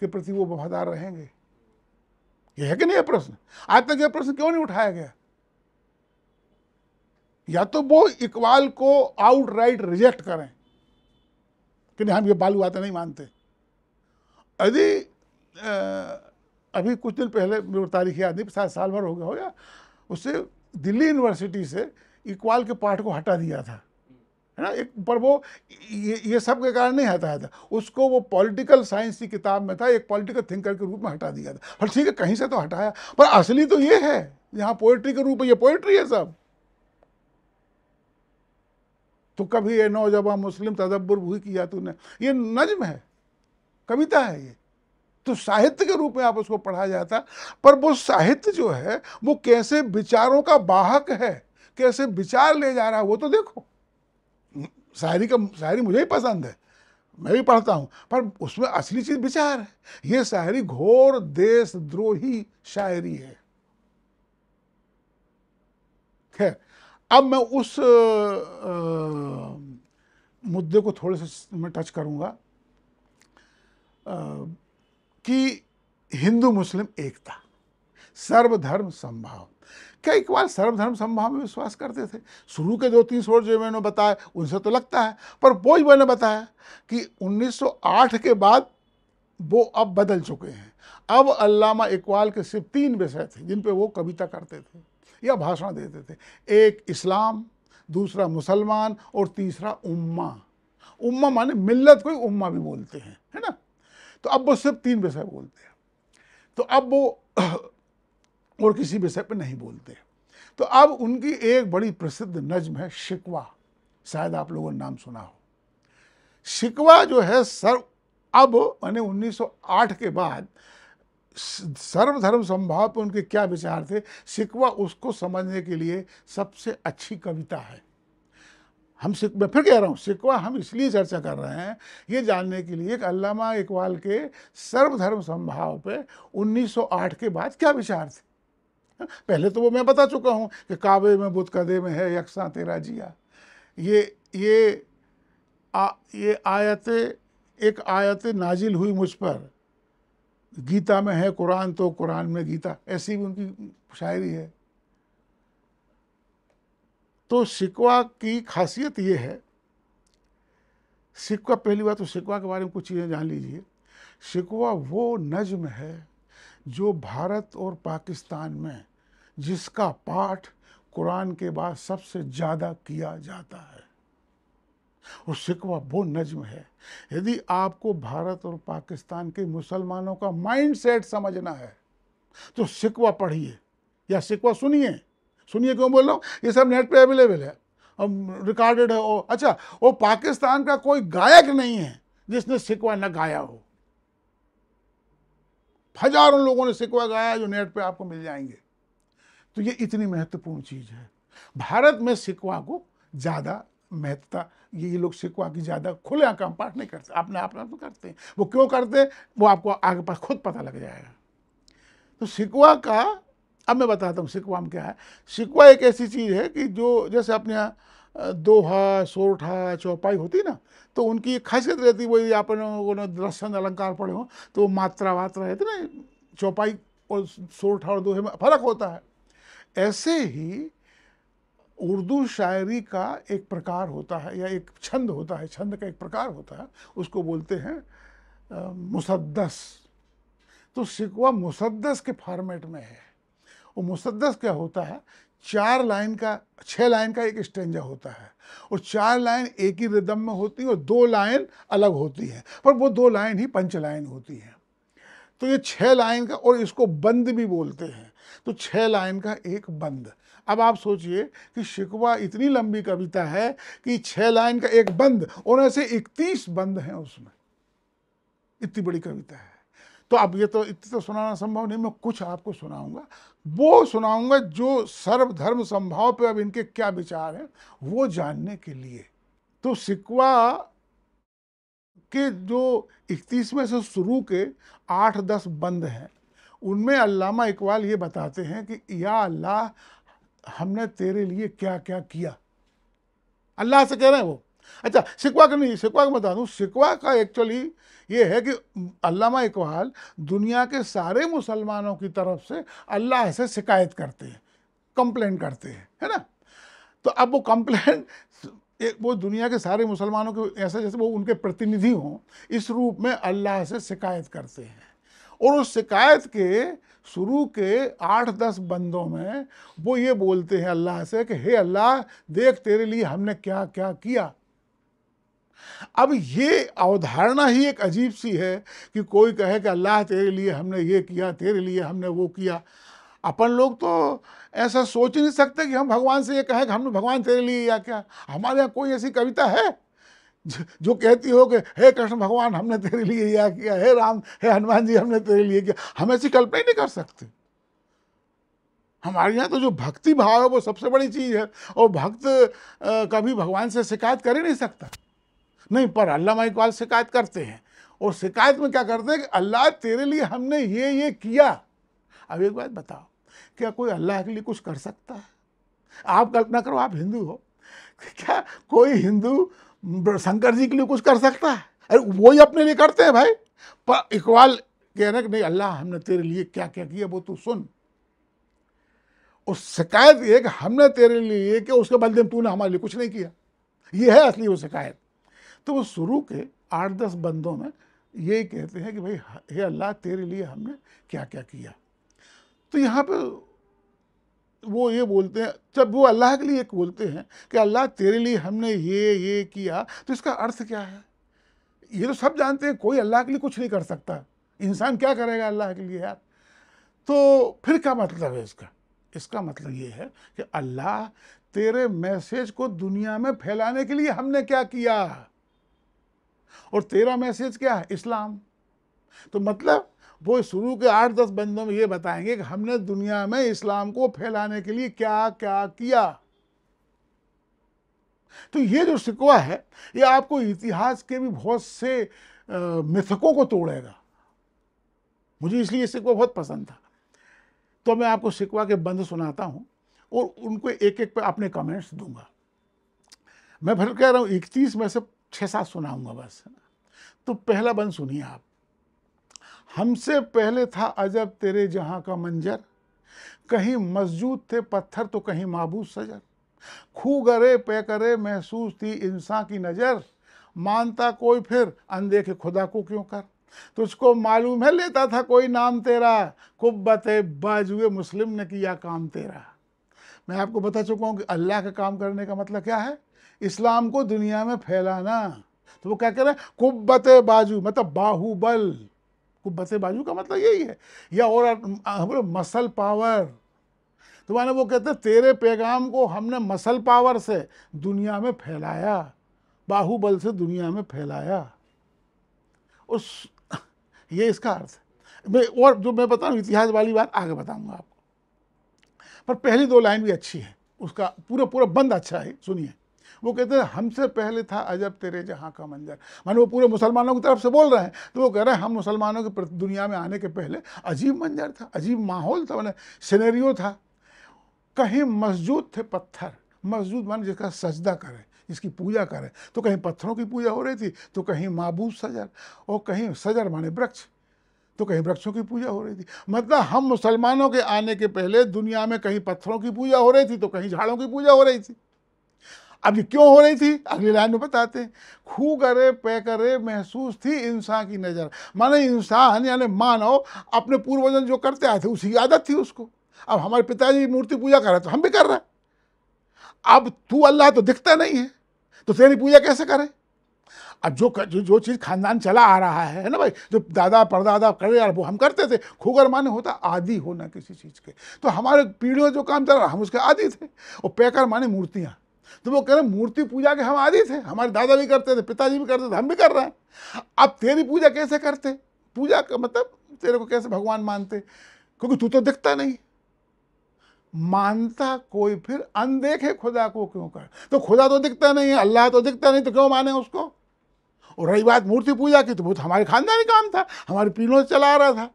के प्रति वो वफादार रहेंगे यह है कि नहीं यह प्रश्न आज तक यह प्रश्न क्यों नहीं उठाया गया या तो वो इकबाल को आउटराइट रिजेक्ट करें कि नहीं हम ये बालू आते नहीं मानते यदि अभी कुछ दिन पहले तारीख याद नहीं शायद साल भर हो गया हो या उससे दिल्ली यूनिवर्सिटी से इक्वाल के पार्ट को हटा दिया था है ना एक पर वो ये ये सब के कारण नहीं हटाया था उसको वो पॉलिटिकल साइंस की किताब में था एक पॉलिटिकल थिंकर के रूप में हटा दिया था पर ठीक है कहीं से तो हटाया पर असली तो ये है यहाँ पोइट्री के रूप में ये पोइट्री है सब तो कभी ये नौजवान मुस्लिम तदब्बर भी किया तूने ये नज्म है कविता है ये तो साहित्य के रूप में आप उसको पढ़ा जाता पर वो साहित्य जो है वो कैसे विचारों का वाहक है कैसे विचार ले जा रहा है वो तो देखो शायरी का शायरी मुझे ही पसंद है मैं भी पढ़ता हूँ पर उसमें असली चीज़ विचार है ये शायरी घोर देशद्रोही शायरी है खैर अब मैं उस आ, मुद्दे को थोड़े से मैं टच करूँगा कि हिंदू मुस्लिम एकता सर्वधर्म संभाव क्या इकबाल सर्वधर्म संभाव में विश्वास करते थे शुरू के दो तीन सौ जो मैंने बताए उनसे तो लगता है पर वो ही मैंने बताया कि 1908 के बाद वो अब बदल चुके हैं अब अल्लामा इकबाल के सिर्फ तीन विषय थे जिन पे वो कविता करते थे या भाषण देते थे एक इस्लाम दूसरा मुसलमान और तीसरा उम्मा उम्मा माने मिल्लत को उम्मा भी बोलते हैं है ना तो अब वो सिर्फ तीन विषय बोलते हैं तो अब वो और किसी विषय पर नहीं बोलते तो अब उनकी एक बड़ी प्रसिद्ध नज्म है शिकवा शायद आप लोगों ने नाम सुना हो शिकवा जो है सर्व अब मैंने 1908 के बाद सर्वधर्म संभाव पर उनके क्या विचार थे शिकवा उसको समझने के लिए सबसे अच्छी कविता है हम सिक मैं फिर कह रहा हूँ सिकवा हम इसलिए चर्चा कर रहे हैं ये जानने के लिए कि इकबाल के सर्वधर्म संभाव पे 1908 के बाद क्या विचार थे पहले तो वो मैं बता चुका हूँ कि काबे में बुत कदे में है यकसा तेरा जिया ये ये आ, ये आयत एक आयत नाजिल हुई मुझ पर गीता में है कुरान तो कुरान में गीता ऐसी भी उनकी शायरी है तो सिकवा की खासियत ये है सिकवा पहली बात तो सिकवा के बारे में कुछ चीज़ें जान लीजिए सिकवा वो नज्म है जो भारत और पाकिस्तान में जिसका पाठ कुरान के बाद सबसे ज़्यादा किया जाता है और शिकवा वो नज्म है यदि आपको भारत और पाकिस्तान के मुसलमानों का माइंडसेट समझना है तो शिकवा पढ़िए या शिकवा सुनिए सुनिए क्यों बोल रहा हूँ ये सब नेट पे अवेलेबल है और रिकॉर्डेड है ओ अच्छा वो पाकिस्तान का कोई गायक नहीं है जिसने शिकवा न गाया हो हजारों लोगों ने सिकवा गाया जो नेट पे आपको मिल जाएंगे तो ये इतनी महत्वपूर्ण चीज़ है भारत में सिकवा को ज़्यादा महत्ता ये ये लोग सिकवा की ज़्यादा खुले काम पाठ नहीं करते अपने आप में करते हैं वो क्यों करते हैं वो आपको आगे पास खुद पता लग जाएगा तो सिकवा का अब मैं बताता हूँ सिकवा में क्या है सिकवा एक ऐसी चीज़ है कि जो जैसे अपने यहाँ दोहा सोरठा चौपाई होती ना तो उनकी एक खासियत रहती वही अपन दर्शन अलंकार पढ़े हो तो मात्रा वात्रा रहती ना चौपाई और सोरठा और दोहे में फर्क होता है ऐसे ही उर्दू शायरी का एक प्रकार होता है या एक छंद होता है छंद का एक प्रकार होता है उसको बोलते हैं मुसद्दस तो सिकवा मुसद्दस के फॉर्मेट में है वो मुसद्दस क्या होता है चार लाइन का छः लाइन का एक स्टेंजा होता है और चार लाइन एक ही रिदम में होती है और दो लाइन अलग होती है पर वो दो लाइन ही पंच लाइन होती है तो ये छः लाइन का और इसको बंद भी बोलते हैं तो छः लाइन का एक बंद अब आप सोचिए कि शिकवा इतनी लंबी कविता है कि छः लाइन का एक बंद और ऐसे इकतीस बंद हैं उसमें इतनी बड़ी कविता है तो अब ये तो इतने तो सुनाना संभव नहीं मैं कुछ आपको सुनाऊंगा वो सुनाऊंगा जो सर्वधर्म संभाव पे अब इनके क्या विचार हैं वो जानने के लिए तो सिकवा के जो इकतीसवें से शुरू के आठ दस बंद हैं उनमें अल्लामा इकबाल ये बताते हैं कि या अल्लाह हमने तेरे लिए क्या क्या किया अल्लाह से कह रहे हैं वो अच्छा शिकवा का नहीं शिकवा का बता दूँ शिकवा का एक्चुअली ये है कि अल्लामा इकबाल दुनिया के सारे मुसलमानों की तरफ से अल्लाह से शिकायत करते हैं कंप्लेन करते हैं है ना तो अब वो कंप्लेन एक वो दुनिया के सारे मुसलमानों के ऐसा जैसे वो उनके प्रतिनिधि हों इस रूप में अल्लाह से शिकायत करते हैं और उस शिकायत के शुरू के आठ दस बंदों में वो ये बोलते हैं अल्लाह से कि हे अल्लाह देख तेरे लिए हमने क्या क्या किया अब ये अवधारणा ही एक अजीब सी है कि कोई कहे कि अल्लाह तेरे लिए हमने ये किया तेरे लिए हमने वो किया अपन लोग तो ऐसा सोच ही नहीं सकते कि हम भगवान से ये कहें कि हमने भगवान तेरे लिए या क्या हमारे यहाँ कोई ऐसी कविता है जो कहती हो कि हे कृष्ण भगवान हमने तेरे लिए या किया हे राम हे हनुमान जी हमने तेरे लिए किया हम ऐसी कल्पना ही नहीं कर सकते हमारे यहाँ तो जो भक्ति भाव है वो सबसे बड़ी चीज़ है और भक्त कभी भगवान से शिकायत कर ही नहीं सकता नहीं पर अल्लाह इकबाल शिकायत करते हैं और शिकायत में क्या करते हैं कि अल्लाह तेरे लिए हमने ये ये किया अब एक बात बताओ क्या कोई अल्लाह के लिए कुछ कर सकता है आप कल्पना करो आप हिंदू हो क्या कोई हिंदू शंकर जी के लिए कुछ कर सकता है अरे वो ही अपने लिए करते हैं भाई पर इकबाल कह रहे कि नहीं अल्लाह हमने तेरे लिए क्या क्या किया वो तू सुन उस शिकायत ये कि हमने तेरे लिए ये कि उसके बदले में तूने हमारे लिए कुछ नहीं किया ये है असली वो शिकायत तो वो शुरू के आठ दस बंदों में ये कहते हैं कि भाई हे अल्लाह तेरे लिए हमने क्या क्या किया तो यहाँ पे वो ये बोलते हैं जब वो अल्लाह के लिए एक बोलते हैं कि अल्लाह तेरे लिए हमने ये ये किया तो इसका अर्थ क्या है ये तो सब जानते हैं कोई अल्लाह के लिए कुछ नहीं कर सकता इंसान क्या करेगा अल्लाह के लिए यार तो फिर क्या मतलब है इसका इसका मतलब ये है कि अल्लाह तेरे मैसेज को दुनिया में फैलाने के लिए हमने क्या किया और तेरा मैसेज क्या है इस्लाम तो मतलब वो शुरू के आठ दस बंदों में ये बताएंगे कि हमने दुनिया में इस्लाम को फैलाने के लिए क्या क्या किया तो ये जो सिकवा है ये आपको इतिहास के भी बहुत से मिथकों को तोड़ेगा मुझे इसलिए सिकवा बहुत पसंद था तो मैं आपको सिकवा के बंद सुनाता हूँ और उनको एक एक पर अपने कमेंट्स दूंगा मैं फिर कह रहा हूँ इकतीस में से छः सात सुनाऊंगा बस तो पहला बन सुनिए आप हमसे पहले था अजब तेरे जहाँ का मंजर कहीं मस्जूद थे पत्थर तो कहीं माबूद सजर खू गरे पे करे महसूस थी इंसान की नज़र मानता कोई फिर अनदेखे खुदा को क्यों कर तुझको मालूम है लेता था कोई नाम तेरा कुब्बत बाजुए मुस्लिम ने किया काम तेरा मैं आपको बता चुका हूँ कि अल्लाह का काम करने का मतलब क्या है इस्लाम को दुनिया में फैलाना तो वो क्या कह रहे हैं कुब्बत बाजू मतलब बाहुबल कुब्बत बाजू का मतलब यही है या और मसल पावर तो माने वो कहते हैं तेरे पैगाम को हमने मसल पावर से दुनिया में फैलाया बाहुबल से दुनिया में फैलाया उस ये इसका अर्थ है मैं और जो मैं बताऊँ इतिहास वाली बात आगे बताऊंगा आपको पर पहली दो लाइन भी अच्छी है उसका पूरा पूरा बंद अच्छा है सुनिए वो कहते हैं हमसे पहले था अजब तेरे जहाँ का मंजर मानो वो पूरे मुसलमानों की तरफ से बोल रहे हैं तो वो कह रहे हैं हम मुसलमानों के दुनिया में आने के पहले अजीब मंजर था अजीब माहौल था मैंने सिनेरियो था कहीं मस्जूद थे पत्थर मस्जूद मान जिसका सजदा करें जिसकी पूजा करें तो कहीं पत्थरों की पूजा हो रही थी तो कहीं महबूब सजर और कहीं सजर माने वृक्ष तो कहीं वृक्षों की पूजा हो रही थी मतलब हम मुसलमानों के आने के पहले दुनिया में कहीं पत्थरों की पूजा हो रही थी तो कहीं झाड़ों की पूजा हो रही थी अब ये क्यों हो रही थी अगली लाइन में बताते हैं खू करे पे करे महसूस थी इंसान की नज़र माने इंसान यानी मानव अपने पूर्वजन जो करते आए थे उसी आदत थी उसको अब हमारे पिताजी मूर्ति पूजा कर रहे तो हम भी कर रहे अब तू अल्लाह तो दिखता नहीं है तो तेरी पूजा कैसे करें अब जो जो, जो चीज़ खानदान चला आ रहा है है ना भाई जो दादा परदादा कर रहे वो हम करते थे खूगर माने होता आदि होना किसी चीज़ के तो हमारे पीढ़ियों जो काम चल रहा हम उसके आदि थे और पैकर माने मूर्तियाँ तो वो कह रहे मूर्ति पूजा के हम आदि थे हमारे दादा भी करते थे पिताजी भी करते थे हम भी कर रहे हैं अब तेरी पूजा कैसे करते पूजा का मतलब तेरे को कैसे भगवान मानते क्योंकि तू तो दिखता नहीं मानता कोई फिर अनदेखे खुदा को क्यों कर तो खुदा तो दिखता नहीं है अल्लाह तो दिखता नहीं तो क्यों माने उसको और रही बात मूर्ति पूजा की तो वो तो हमारे खानदानी काम था हमारे पीलों से चला रहा था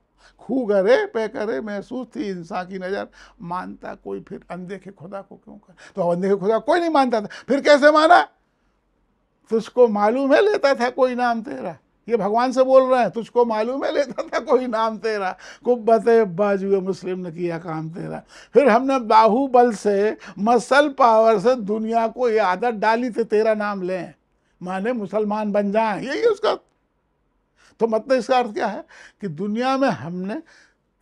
खूगरे पे करे महसूस थी इंसान की नज़र मानता कोई फिर अनदेखे खुदा को क्यों कर तो अब अनदेखे खुदा कोई नहीं मानता था फिर कैसे माना तुझको मालूम है लेता था कोई नाम तेरा ये भगवान से बोल रहे हैं तुझको मालूम है लेता था कोई नाम तेरा कुब्बत बाजू मुस्लिम ने किया काम तेरा फिर हमने बाहुबल से मसल पावर से दुनिया को ये आदत डाली थी तेरा नाम लें माने मुसलमान बन जाए यही उसका तो मतलब इसका अर्थ क्या है कि दुनिया में हमने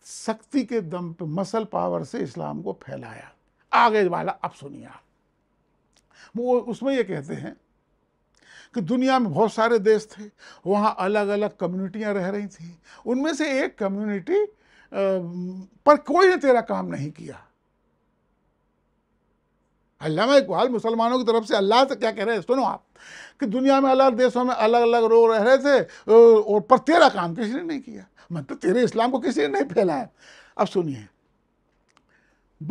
शक्ति के दम पे मसल पावर से इस्लाम को फैलाया आगे वाला अब सुनिए वो उसमें ये कहते हैं कि दुनिया में बहुत सारे देश थे वहाँ अलग अलग कम्युनिटियाँ रह रही थी उनमें से एक कम्युनिटी पर कोई ने तेरा काम नहीं किया अल्लाह इकबाल मुसलमानों की तरफ से अल्लाह से क्या कह रहे हैं सुनो आप कि दुनिया में अलग देशों में अलग अलग रो रह रहे थे और पर तेरा काम किसी ने नहीं किया मतलब तो तेरे इस्लाम को किसी ने नहीं फैलाया अब सुनिए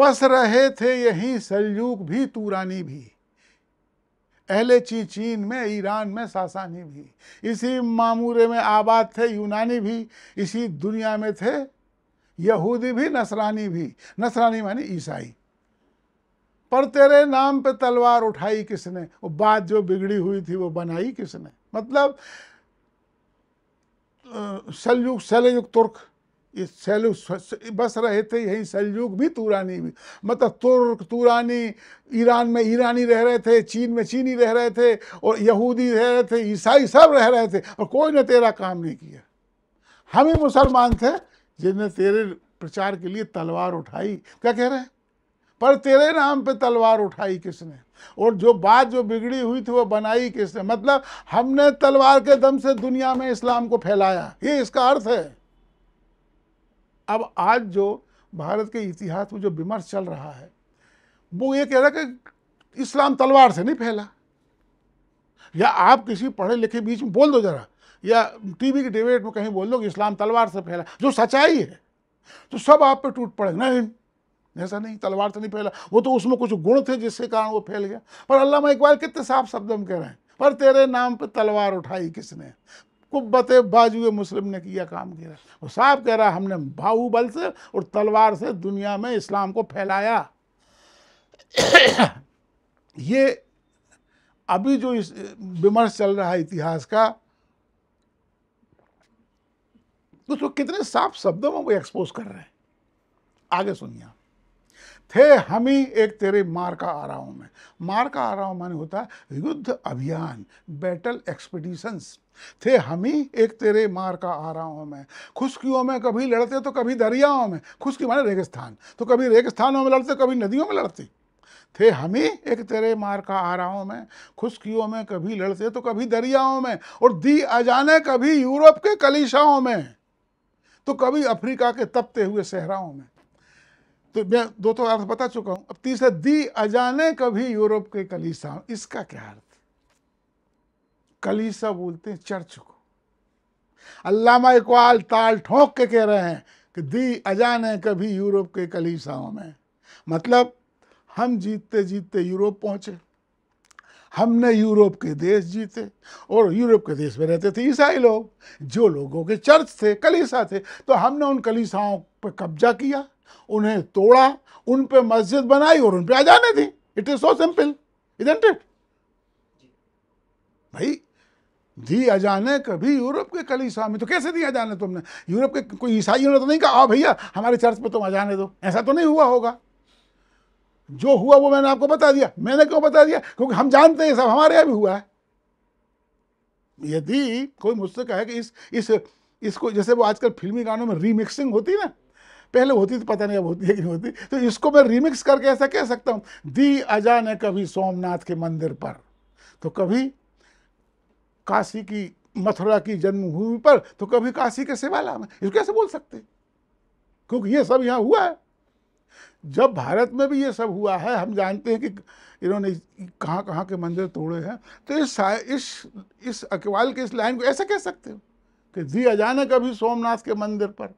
बस रहे थे यहीं सलूक भी तूरानी भी अहले ची चीन में ईरान में सासानी भी इसी मामूरे में आबाद थे यूनानी भी इसी दुनिया में थे यहूदी भी नसरानी भी नसरानी मानी ईसाई पर तेरे नाम पे तलवार उठाई किसने वो बात जो बिगड़ी हुई थी वो बनाई किसने मतलब सलयुग सलयुग तुर्क ये सैलुक बस रहे थे यहीं सलयुग भी तुरानी भी मतलब तुर्क तुरानी ईरान में ईरानी रह रहे थे चीन में चीनी रह रहे थे और यहूदी रह रहे थे ईसाई सब रह रहे थे और कोई ने तेरा काम नहीं किया हम ही मुसलमान थे जिनने तेरे प्रचार के लिए तलवार उठाई क्या कह रहे हैं पर तेरे नाम पे तलवार उठाई किसने और जो बात जो बिगड़ी हुई थी वो बनाई किसने मतलब हमने तलवार के दम से दुनिया में इस्लाम को फैलाया ये इसका अर्थ है अब आज जो भारत के इतिहास में जो विमर्श चल रहा है वो ये कह रहा कि इस्लाम तलवार से नहीं फैला या आप किसी पढ़े लिखे बीच में बोल दो जरा या टीवी की डिबेट में कहीं बोल दो कि इस्लाम तलवार से फैला जो सच्चाई है तो सब आप पे टूट पड़े नहीं ऐसा नहीं तलवार से तो नहीं फैला वो तो उसमें कुछ गुण थे जिसके कारण वो फैल गया पर अल्लाह इकबाल कितने साफ शब्द में कह रहे हैं पर तेरे नाम पे तलवार उठाई किसने कुब्बत बाजू मुस्लिम ने किया काम किया वो साफ कह रहा है हमने बाहुबल से और तलवार से दुनिया में इस्लाम को फैलाया ये अभी जो इस विमर्श चल रहा है इतिहास का तो, तो कितने साफ शब्दों में वो एक्सपोज कर रहे हैं आगे सुनिए आप थे हम ही एक तेरे मार का आ रहा हूँ मैं मार का आ रहा हूँ माने होता है युद्ध अभियान बैटल एक्सपीडिशंस थे हम ही एक तेरे मार का आ रहा हूँ मैं खुशकियों में कभी लड़ते तो कभी दरियाओं में खुशकी माने रेगिस्तान तो कभी रेगिस्तानों में लड़ते कभी नदियों में लड़ते थे हम ही एक तेरे मार का आ रहा हूँ मैं खुशकियों में कभी लड़ते तो कभी दरियाओं में और दी अजाने कभी यूरोप के कलिशाओं में तो कभी अफ्रीका के तपते हुए सहराओं में तो मैं दो तो अर्थ बता चुका हूं अब तीसरा दी अजाने कभी यूरोप के कलीसा इसका क्या अर्थ कलीसा बोलते हैं चर्च को अल्लामा इकबाल ताल ठोंक के कह रहे हैं कि दी अजाने कभी यूरोप के कलीसाओं में मतलब हम जीतते जीतते यूरोप पहुंचे हमने यूरोप के देश जीते और यूरोप के देश में रहते थे ईसाई लोग जो लोगों के चर्च थे कलीसा थे तो हमने उन कलीसाओं पर कब्जा किया उन्हें तोड़ा उन पे मस्जिद बनाई और उन पे जाने दी it is so simple it भाई दी अजाने कभी यूरोप के कलीसा में तो कैसे दी जाने तुमने यूरोप के कोई ईसाइयों ने तो नहीं कहा हाँ भैया हमारे चर्च में तुम अजाने दो ऐसा तो नहीं हुआ होगा जो हुआ वो मैंने आपको बता दिया मैंने क्यों बता दिया क्योंकि हम जानते हैं सब हमारे यहाँ भी हुआ है यदि कोई मुझसे कहे कि इस इस इसको जैसे वो आजकल फिल्मी गानों में रीमिक्सिंग होती है ना पहले होती तो पता नहीं अब होती है कि नहीं होती तो इसको मैं रिमिक्स करके ऐसा कह सकता हूँ दी अजा ने कभी सोमनाथ के मंदिर पर तो कभी काशी की मथुरा की जन्मभूमि पर तो कभी काशी के सेवाला में इसको कैसे बोल सकते क्योंकि ये सब यहाँ हुआ है जब भारत में भी ये सब हुआ है हम जानते हैं कि इन्होंने कहाँ कहाँ के मंदिर तोड़े हैं तो इस इस इस अकवाल के इस लाइन को ऐसा कह सकते हो कि दी अजाने कभी सोमनाथ के मंदिर पर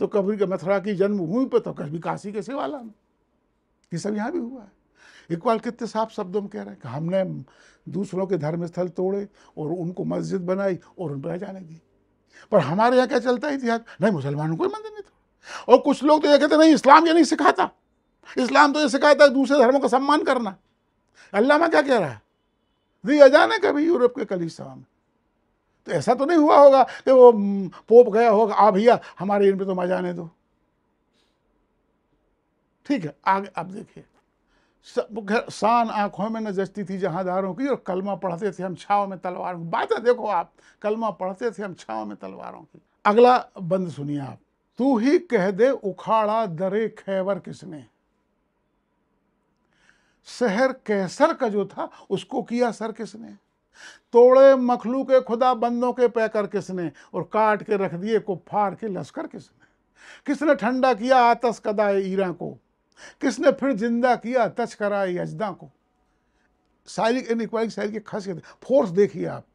तो कभी मथुरा की जन्मभूमि पर तो कभी काशी के सेवाला में ये सब यहाँ भी हुआ है इकबाल कितने साफ शब्दों में कह रहे हैं कि हमने दूसरों के धर्म स्थल तोड़े और उनको मस्जिद बनाई और उन पर जाने दी पर हमारे यहाँ क्या चलता है इतिहास नहीं मुसलमानों को मंदिर नहीं था और कुछ लोग तो ये कहते नहीं इस्लाम ये नहीं सिखाता इस्लाम तो ये सिखाता है दूसरे धर्मों का सम्मान करना अल्लाह क्या कह रहा है दी अजान कभी यूरोप के कलीसा में तो ऐसा तो नहीं हुआ होगा कि वो हम्म, पोप गया होगा आ भैया हमारे इन पे तो मजा जाने दो ठीक है आगे आप देखिए शान आंखों में न जस्ती थी जहादारों की और कलमा पढ़ते थे हम छाव में तलवारों की बातें देखो आप कलमा पढ़ते थे हम छाव में तलवारों की अगला बंद सुनिए आप तू ही कह दे उखाड़ा दरे खैबर किसने शहर कैसर का जो था उसको किया सर किसने तोड़े मखलू के खुदा बंदों के पैकर किसने और काट के रख दिए को फाड़ के लश्कर किसने किसने ठंडा किया आतस कदाए ईरा को किसने फिर जिंदा किया तच कराए यजदा को शायरी इनक्वाली शायरी खस के फोर्स देखिए आप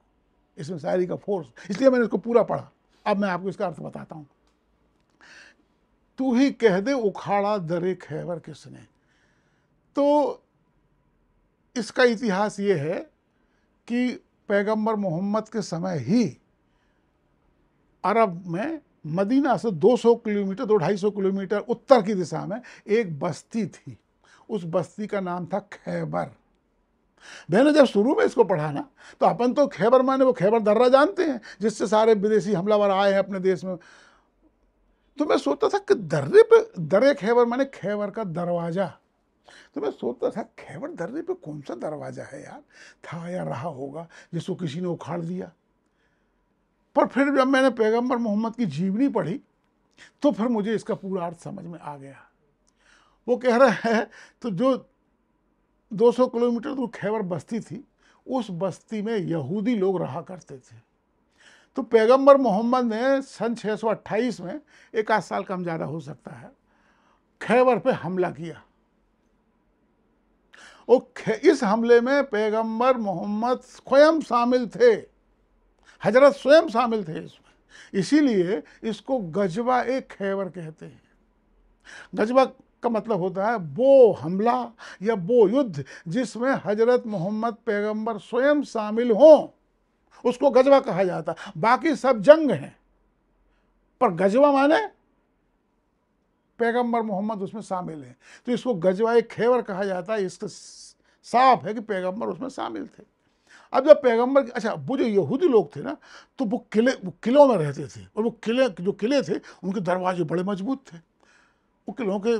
इसमें शायरी का फोर्स इसलिए मैंने इसको पूरा पढ़ा अब मैं आपको इसका अर्थ बताता हूँ तू ही कह दे उखाड़ा दरे खैबर किसने तो इसका इतिहास ये है कि पैगंबर मोहम्मद के समय ही अरब में मदीना से 200 किलोमीटर दो ढाई सौ किलोमीटर उत्तर की दिशा में एक बस्ती थी उस बस्ती का नाम था खैबर बहनों जब शुरू में इसको पढ़ा ना तो अपन तो खैबर माने वो खैबर दर्रा जानते हैं जिससे सारे विदेशी हमलावर आए हैं अपने देश में तो मैं सोचता था कि दर्रे पे दर्रे खैबर माने खैबर का दरवाज़ा तो मैं सोचता था खैबर दर्रे पे कौन सा दरवाज़ा है यार था या रहा होगा जिसको किसी ने उखाड़ दिया पर फिर जब मैंने पैगंबर मोहम्मद की जीवनी पढ़ी तो फिर मुझे इसका पूरा अर्थ समझ में आ गया वो कह रहा है तो जो 200 किलोमीटर दूर खैबर बस्ती थी उस बस्ती में यहूदी लोग रहा करते थे तो पैगंबर मोहम्मद ने सन 628 में एक आध साल कम ज़्यादा हो सकता है खैबर पे हमला किया वो इस हमले में पैगंबर मोहम्मद स्वयं शामिल थे हजरत स्वयं शामिल थे इसमें इसीलिए इसको गजवा ए खैबर कहते हैं गजवा का मतलब होता है वो हमला या वो युद्ध जिसमें हजरत मोहम्मद पैगंबर स्वयं शामिल हों उसको गजवा कहा जाता बाकी सब जंग हैं पर गजवा माने पैगंबर मोहम्मद उसमें शामिल हैं तो इसको गजवाए खेवर कहा जाता है इसका साफ है कि पैगम्बर उसमें शामिल थे अब जब पैगम्बर अच्छा वो जो यहूदी लोग थे ना तो वो किले वो किलों में रहते थे और वो किले जो किले थे उनके दरवाजे बड़े मजबूत थे वो किलों के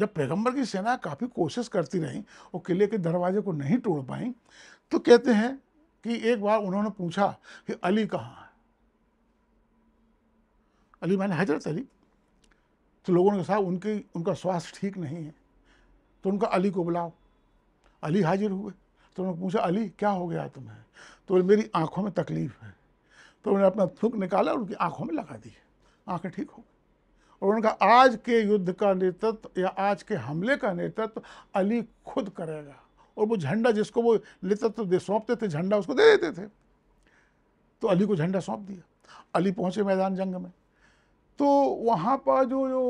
जब पैगम्बर की सेना काफ़ी कोशिश करती रही वो किले के दरवाजे को नहीं तोड़ पाई तो कहते हैं कि एक बार उन्होंने पूछा कि अली कहाँ है अली मैंने हजरत अली तो लोगों ने कहा उनकी उनका स्वास्थ्य ठीक नहीं है तो उनका अली को बुलाओ अली हाजिर हुए तो उन्होंने पूछा अली क्या हो गया तुम्हें तो मेरी आँखों में तकलीफ़ है तो उन्होंने अपना थूक निकाला और उनकी आँखों में लगा दी आँखें ठीक हो गई और उनका आज के युद्ध का नेतृत्व या आज के हमले का नेतृत्व अली खुद करेगा और वो झंडा जिसको वो नेतृत्व दे सौंपते थे झंडा उसको दे देते थे तो अली को झंडा सौंप दिया अली पहुँचे मैदान जंग में तो वहाँ पर जो जो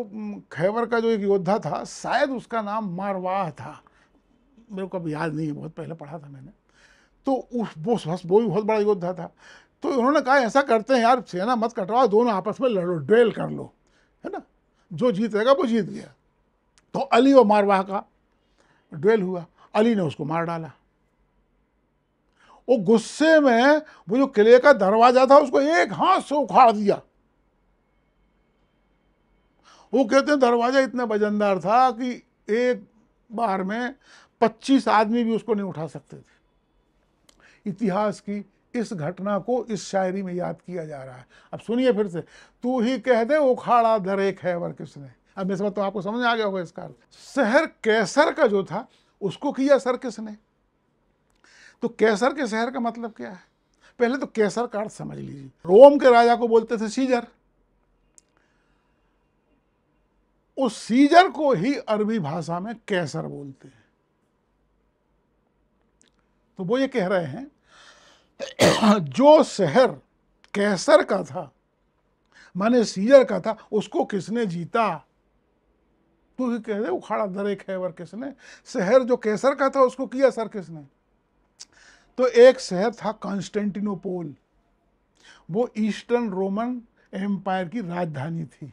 खैबर का जो एक योद्धा था शायद उसका नाम मारवाह था मेरे को अब याद नहीं है बहुत पहले पढ़ा था मैंने तो उस वो वो भी बहुत बड़ा योद्धा था तो उन्होंने कहा ऐसा करते हैं यार सेना मत कटवाओ दोनों आपस में लड़ो ड्वेल कर लो है ना जो जीतेगा वो जीत गया तो अली और मारवाह का ड्वेल हुआ अली ने उसको मार डाला वो गुस्से में वो जो किले का दरवाजा था उसको एक हाथ से उखाड़ दिया वो कहते हैं दरवाज़ा इतना वजनदार था कि एक बार में पच्चीस आदमी भी उसको नहीं उठा सकते थे इतिहास की इस घटना को इस शायरी में याद किया जा रहा है अब सुनिए फिर से तू ही कह दे उखाड़ा दर एक है वर किसने अब इस बात तो आपको समझ आ गया होगा इसका शहर कैसर का जो था उसको किया सर किसने तो कैसर के शहर का मतलब क्या है पहले तो कैसर का अर्थ समझ लीजिए रोम के राजा को बोलते थे सीजर उस सीजर को ही अरबी भाषा में कैसर बोलते हैं तो वो ये कह रहे हैं जो शहर कैसर का था माने सीजर का था उसको किसने जीता तो ही कह रहे उखाड़ा दरे खैबर किसने शहर जो कैसर का था उसको किया सर किसने तो एक शहर था कॉन्स्टेंटिनोपोल वो ईस्टर्न रोमन एम्पायर की राजधानी थी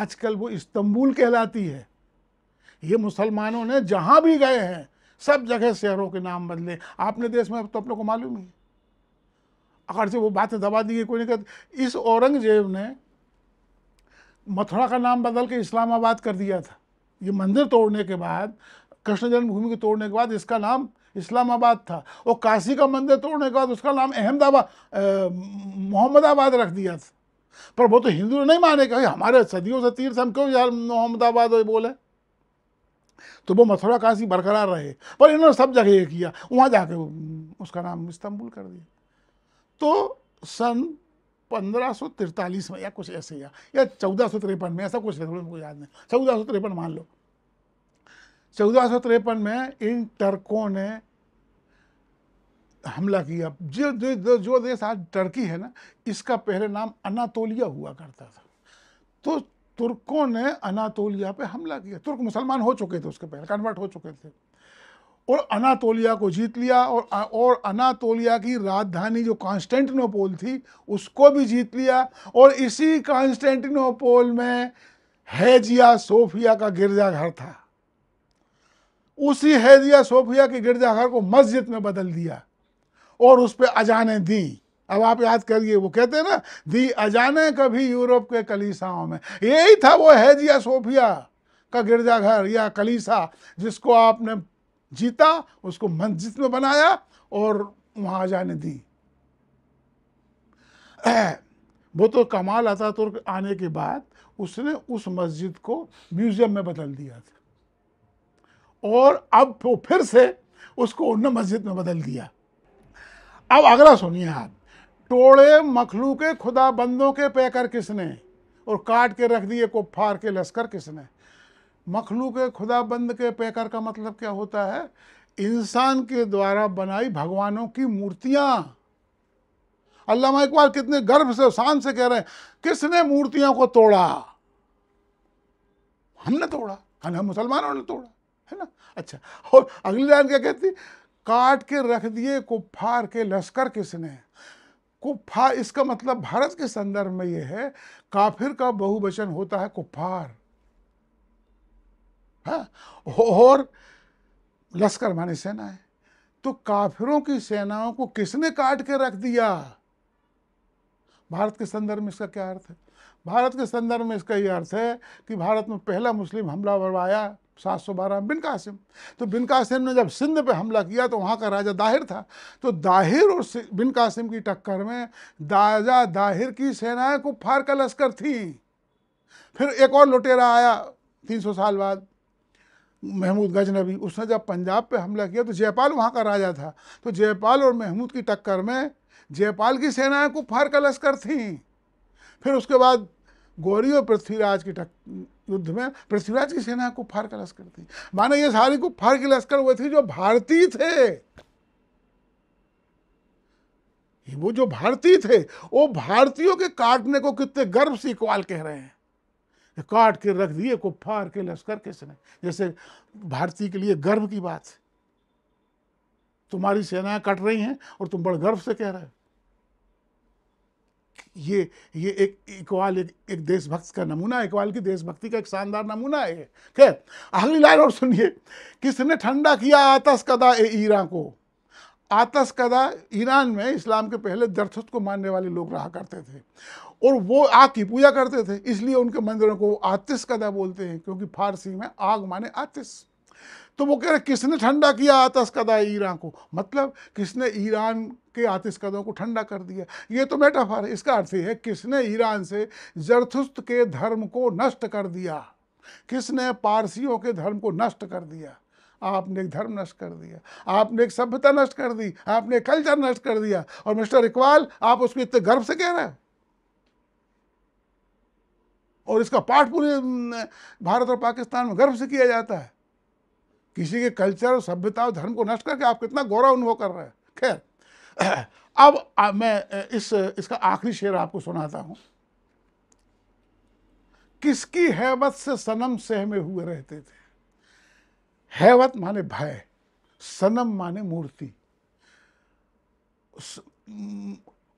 आजकल वो इस्तंबुल कहलाती है ये मुसलमानों ने जहाँ भी गए हैं सब जगह शहरों के नाम बदले आपने देश में अब तो आप लोग को मालूम ही अगर से वो बातें दबा दी गई कोई नहीं कहते इस औरंगजेब ने मथुरा का नाम बदल के इस्लामाबाद कर दिया था ये मंदिर तोड़ने के बाद कृष्ण जन्मभूमि को तोड़ने के बाद इसका नाम इस्लामाबाद था और काशी का मंदिर तोड़ने के बाद उसका नाम अहमदाबाद मोहम्मदाबाद रख दिया था पर वो तो हिंदू नहीं माने कहीं हमारे सदियों से तीर्थ हम क्यों यार मोहम्मदाबाद बोले तो वो मथुरा काशी बरकरार रहे पर इन्होंने सब जगह ये किया वहाँ जाके उसका नाम इस्तंबुल कर दिया तो सन पंद्रह में या कुछ ऐसे या या चौदह में ऐसा कुछ मुझे याद नहीं चौदह मान लो चौदह में इन टर्कों ने हमला किया जो जो जो देश आज टर्की है ना इसका पहले नाम अनातोलिया हुआ करता था तो तुर्कों ने अनातोलिया पे हमला किया तुर्क मुसलमान हो चुके थे उसके पहले कन्वर्ट हो चुके थे और अनातोलिया को जीत लिया और और अनातोलिया की राजधानी जो कॉन्स्टेंटिनोपोल थी उसको भी जीत लिया और इसी कॉन्स्टेंटिनोपोल में हैजिया सोफिया का गिरजाघर था उसी हैजिया सोफिया के गिरजाघर को मस्जिद में बदल दिया और उस पर अजाने दी अब आप याद करिए वो कहते हैं ना दी अजाने कभी यूरोप के कलीसाओं में यही था वो हैजिया सोफिया का गिरजाघर या कलीसा जिसको आपने जीता उसको मस्जिद में बनाया और वहाँ अजाने दी वो तो कमाल आता तुर्क आने के बाद उसने उस मस्जिद को म्यूज़ियम में बदल दिया था और अब वो फिर से उसको उन मस्जिद में बदल दिया अब अगला सुनिए आप टोड़े मखलू के खुदा बंदों के पैकर किसने और काट के रख दिए कुफार के लश्कर किसने मखलू के खुदा बंद के पैकर का मतलब क्या होता है इंसान के द्वारा बनाई भगवानों की मूर्तियाँ अल्लाह इकबाल कितने गर्व से शान से कह रहे हैं किसने मूर्तियों को तोड़ा हमने तोड़ा हम मुसलमानों ने तोड़ा है ना अच्छा और अगली लाइन क्या कहती काट के रख दिए कुफार के लश्कर किसने कुफार इसका मतलब भारत के संदर्भ में यह है काफिर का बहुवचन होता है कुफार है हाँ, और लश्कर माने सेना है तो काफिरों की सेनाओं को किसने काट के रख दिया भारत के संदर्भ में इसका क्या अर्थ है भारत के संदर्भ में इसका यह अर्थ है कि भारत में पहला मुस्लिम हमला बढ़वाया सात सौ बारह बिन कासिम तो बिन कासिम ने जब सिंध पे हमला किया तो वहाँ का राजा दाहिर था तो दाहिर और बिन कासिम की टक्कर में राजा दाहिर की सेनाएं कुफार का लश्कर थी फिर एक और लुटेरा आया तीन सौ साल बाद महमूद गजनबी उसने जब पंजाब पे हमला किया तो जयपाल वहाँ का राजा था तो जयपाल और महमूद की टक्कर में जयपाल की सेनाएं कुफार का लश्कर थी फिर उसके बाद गौरी और पृथ्वीराज की टक्कर युद्ध में पृथ्वीराज की सेना कुफार का लश्कर थी माने ये सारी कुफार के लश्कर हुए थे जो भारतीय थे वो जो भारतीय थे वो भारतीयों के काटने को कितने गर्व से इकबाल कह रहे हैं काट के रख दिए कुफार के लश्कर सेना जैसे भारतीय के लिए गर्व की बात तुम्हारी सेनाएं कट रही हैं और तुम बड़े गर्व से कह रहे हो ये ये एक इकबाल एक, एक देशभक्त का नमूना है इकबाल की देशभक्ति का एक शानदार नमूना है खैर अगली लाइन और सुनिए किसने ठंडा किया आतस कदा ए ईरा को आतस कदा ईरान में इस्लाम के पहले दर्शत को मानने वाले लोग रहा करते थे और वो आग की पूजा करते थे इसलिए उनके मंदिरों को आतिश कदा बोलते हैं क्योंकि फारसी में आग माने आतिश तो वो कह रहे किसने ठंडा किया आतस्कदा ईरान को मतलब किसने ईरान के आतिशकदों को ठंडा कर दिया ये तो मेटाफर है इसका अर्थ ये है किसने ईरान से जरथुस्त के धर्म को नष्ट कर दिया किसने पारसियों के धर्म को नष्ट कर दिया आपने एक धर्म नष्ट कर दिया आपने एक सभ्यता नष्ट कर दी आपने कल्चर नष्ट कर दिया और मिस्टर इकबाल आप उसको इतने गर्व से कह रहे हैं और इसका पाठ पूरे भारत और पाकिस्तान में गर्व से किया जाता है किसी के कल्चर और सभ्यता और धर्म को नष्ट करके आप कितना गौरव अनुभव कर रहे हैं खैर अब आ, मैं इस इसका आखिरी शेर आपको सुनाता हूं किसकी हैवत से सनम सहमे हुए रहते थे हैवत माने भय सनम माने मूर्ति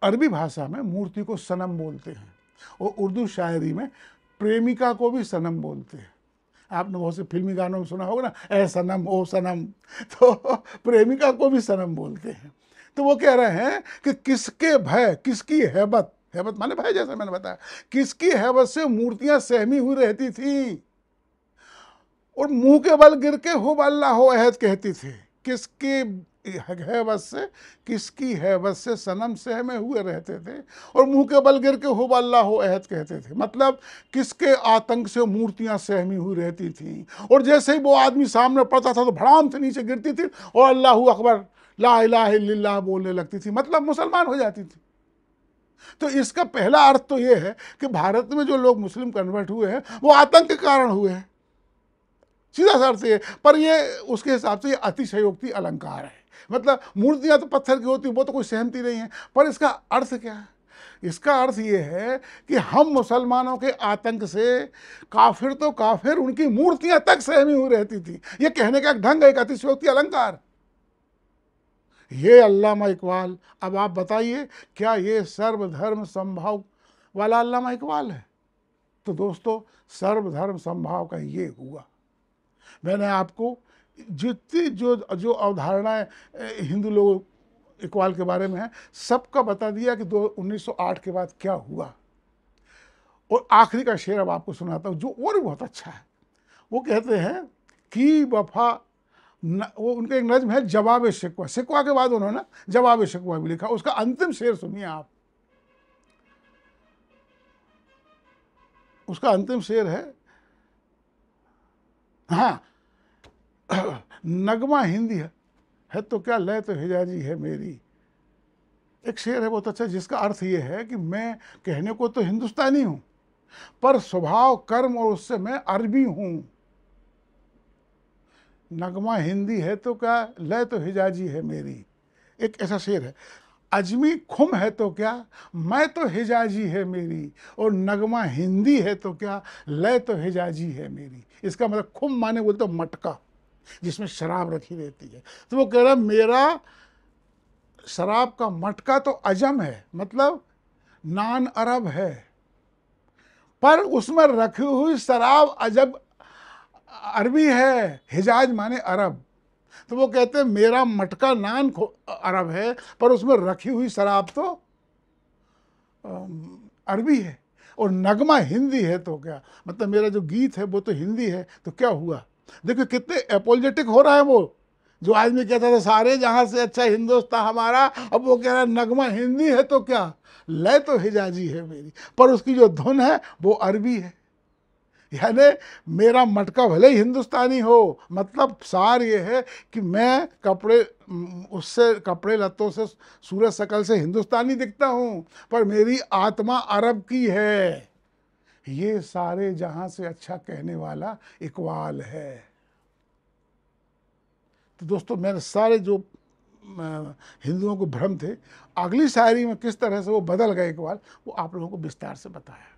अरबी भाषा में मूर्ति को सनम बोलते हैं और उर्दू शायरी में प्रेमिका को भी सनम बोलते हैं आपने बहुत से फिल्मी गानों में सुना होगा ना ए सनम ओ सनम तो प्रेमिका को भी सनम बोलते हैं तो वो कह रहे हैं कि किसके भय किसकी हैबत हैबत माने भाई जैसा मैंने बताया किसकी हैबत से मूर्तियां सहमी हुई रहती थी और मुंह के बल गिर के हो अल्लाह हो अहद कहती थी किसके हैबत से किसकी हैबत से सनम सहमे हुए रहते थे और मुंह के बल गिर के बल्ला हो अहद कहते थे मतलब किसके आतंक से मूर्तियां सहमी हुई रहती थी और जैसे ही वो आदमी सामने पड़ता था तो भड़ाम से नीचे गिरती थी और अल्लाह अकबर ला ला बोलने लगती थी मतलब मुसलमान हो जाती थी तो इसका पहला अर्थ तो ये है कि भारत में जो लोग मुस्लिम कन्वर्ट हुए हैं वो आतंक के कारण हुए हैं सीधा सा अर्थ ये पर ये उसके हिसाब से ये अतिशयोक्ति अलंकार है मतलब मूर्तियाँ तो पत्थर की होती वो तो कोई सहमती नहीं है पर इसका अर्थ क्या है इसका अर्थ ये है कि हम मुसलमानों के आतंक से काफिर तो काफिर उनकी मूर्तियां तक सहमी हुई रहती थी ये कहने का एक ढंग है एक अतिशयोक्ति अलंकार ये अल्लामा इकबाल अब आप बताइए क्या ये सर्वधर्म संभाव वाला अल्लामा इकबाल है तो दोस्तों सर्वधर्म संभाव का ये हुआ मैंने आपको जितनी जो जो अवधारणाएं हिंदू लोग इकबाल के बारे में है सबका बता दिया कि दो आठ के बाद क्या हुआ और आखिरी का शेर अब आपको सुनाता हूँ जो और भी बहुत अच्छा है वो कहते हैं कि वफा न, वो उनके एक नज्म है जवाब शिकवा शिकवा के बाद उन्होंने जवाब शिकवा भी लिखा उसका अंतिम शेर सुनिए आप उसका अंतिम शेर है हाँ नगमा हिंदी है है तो क्या लय तो हिजाजी है मेरी एक शेर है बहुत अच्छा जिसका अर्थ ये है कि मैं कहने को तो हिंदुस्तानी हूँ पर स्वभाव कर्म और उससे मैं अरबी हूँ नगमा हिंदी है तो क्या लय तो हिजाजी है मेरी एक ऐसा शेर है अजमी खुम है तो क्या मैं तो हिजाजी है मेरी और नगमा हिंदी है तो क्या लय तो हिजाजी है मेरी इसका मतलब खुम माने बोलते मटका जिसमें शराब रखी रहती है तो वो कह रहा मेरा शराब का मटका तो अजम है मतलब नान अरब है पर उसमें रखी हुई शराब अजब अरबी है हिजाज माने अरब तो वो कहते हैं मेरा मटका नान अरब है पर उसमें रखी हुई शराब तो अरबी है और नगमा हिंदी है तो क्या मतलब मेरा जो गीत है वो तो हिंदी है तो क्या हुआ देखो कितने अपोलिटिक हो रहा है वो जो आदमी कहता था सारे जहाँ से अच्छा हिंदुस्तान हमारा अब वो कह रहा है नगमा हिंदी है तो क्या लय तो हिजाजी है मेरी पर उसकी जो धुन है वो अरबी है यानी मेरा मटका भले ही हिंदुस्तानी हो मतलब सार ये है कि मैं कपड़े उससे कपड़े लत्तों से सूरज शकल से हिंदुस्तानी दिखता हूँ पर मेरी आत्मा अरब की है ये सारे जहां से अच्छा कहने वाला इकबाल है तो दोस्तों मेरे सारे जो हिंदुओं को भ्रम थे अगली शायरी में किस तरह से वो बदल गए इकबाल वो आप लोगों को विस्तार से बताया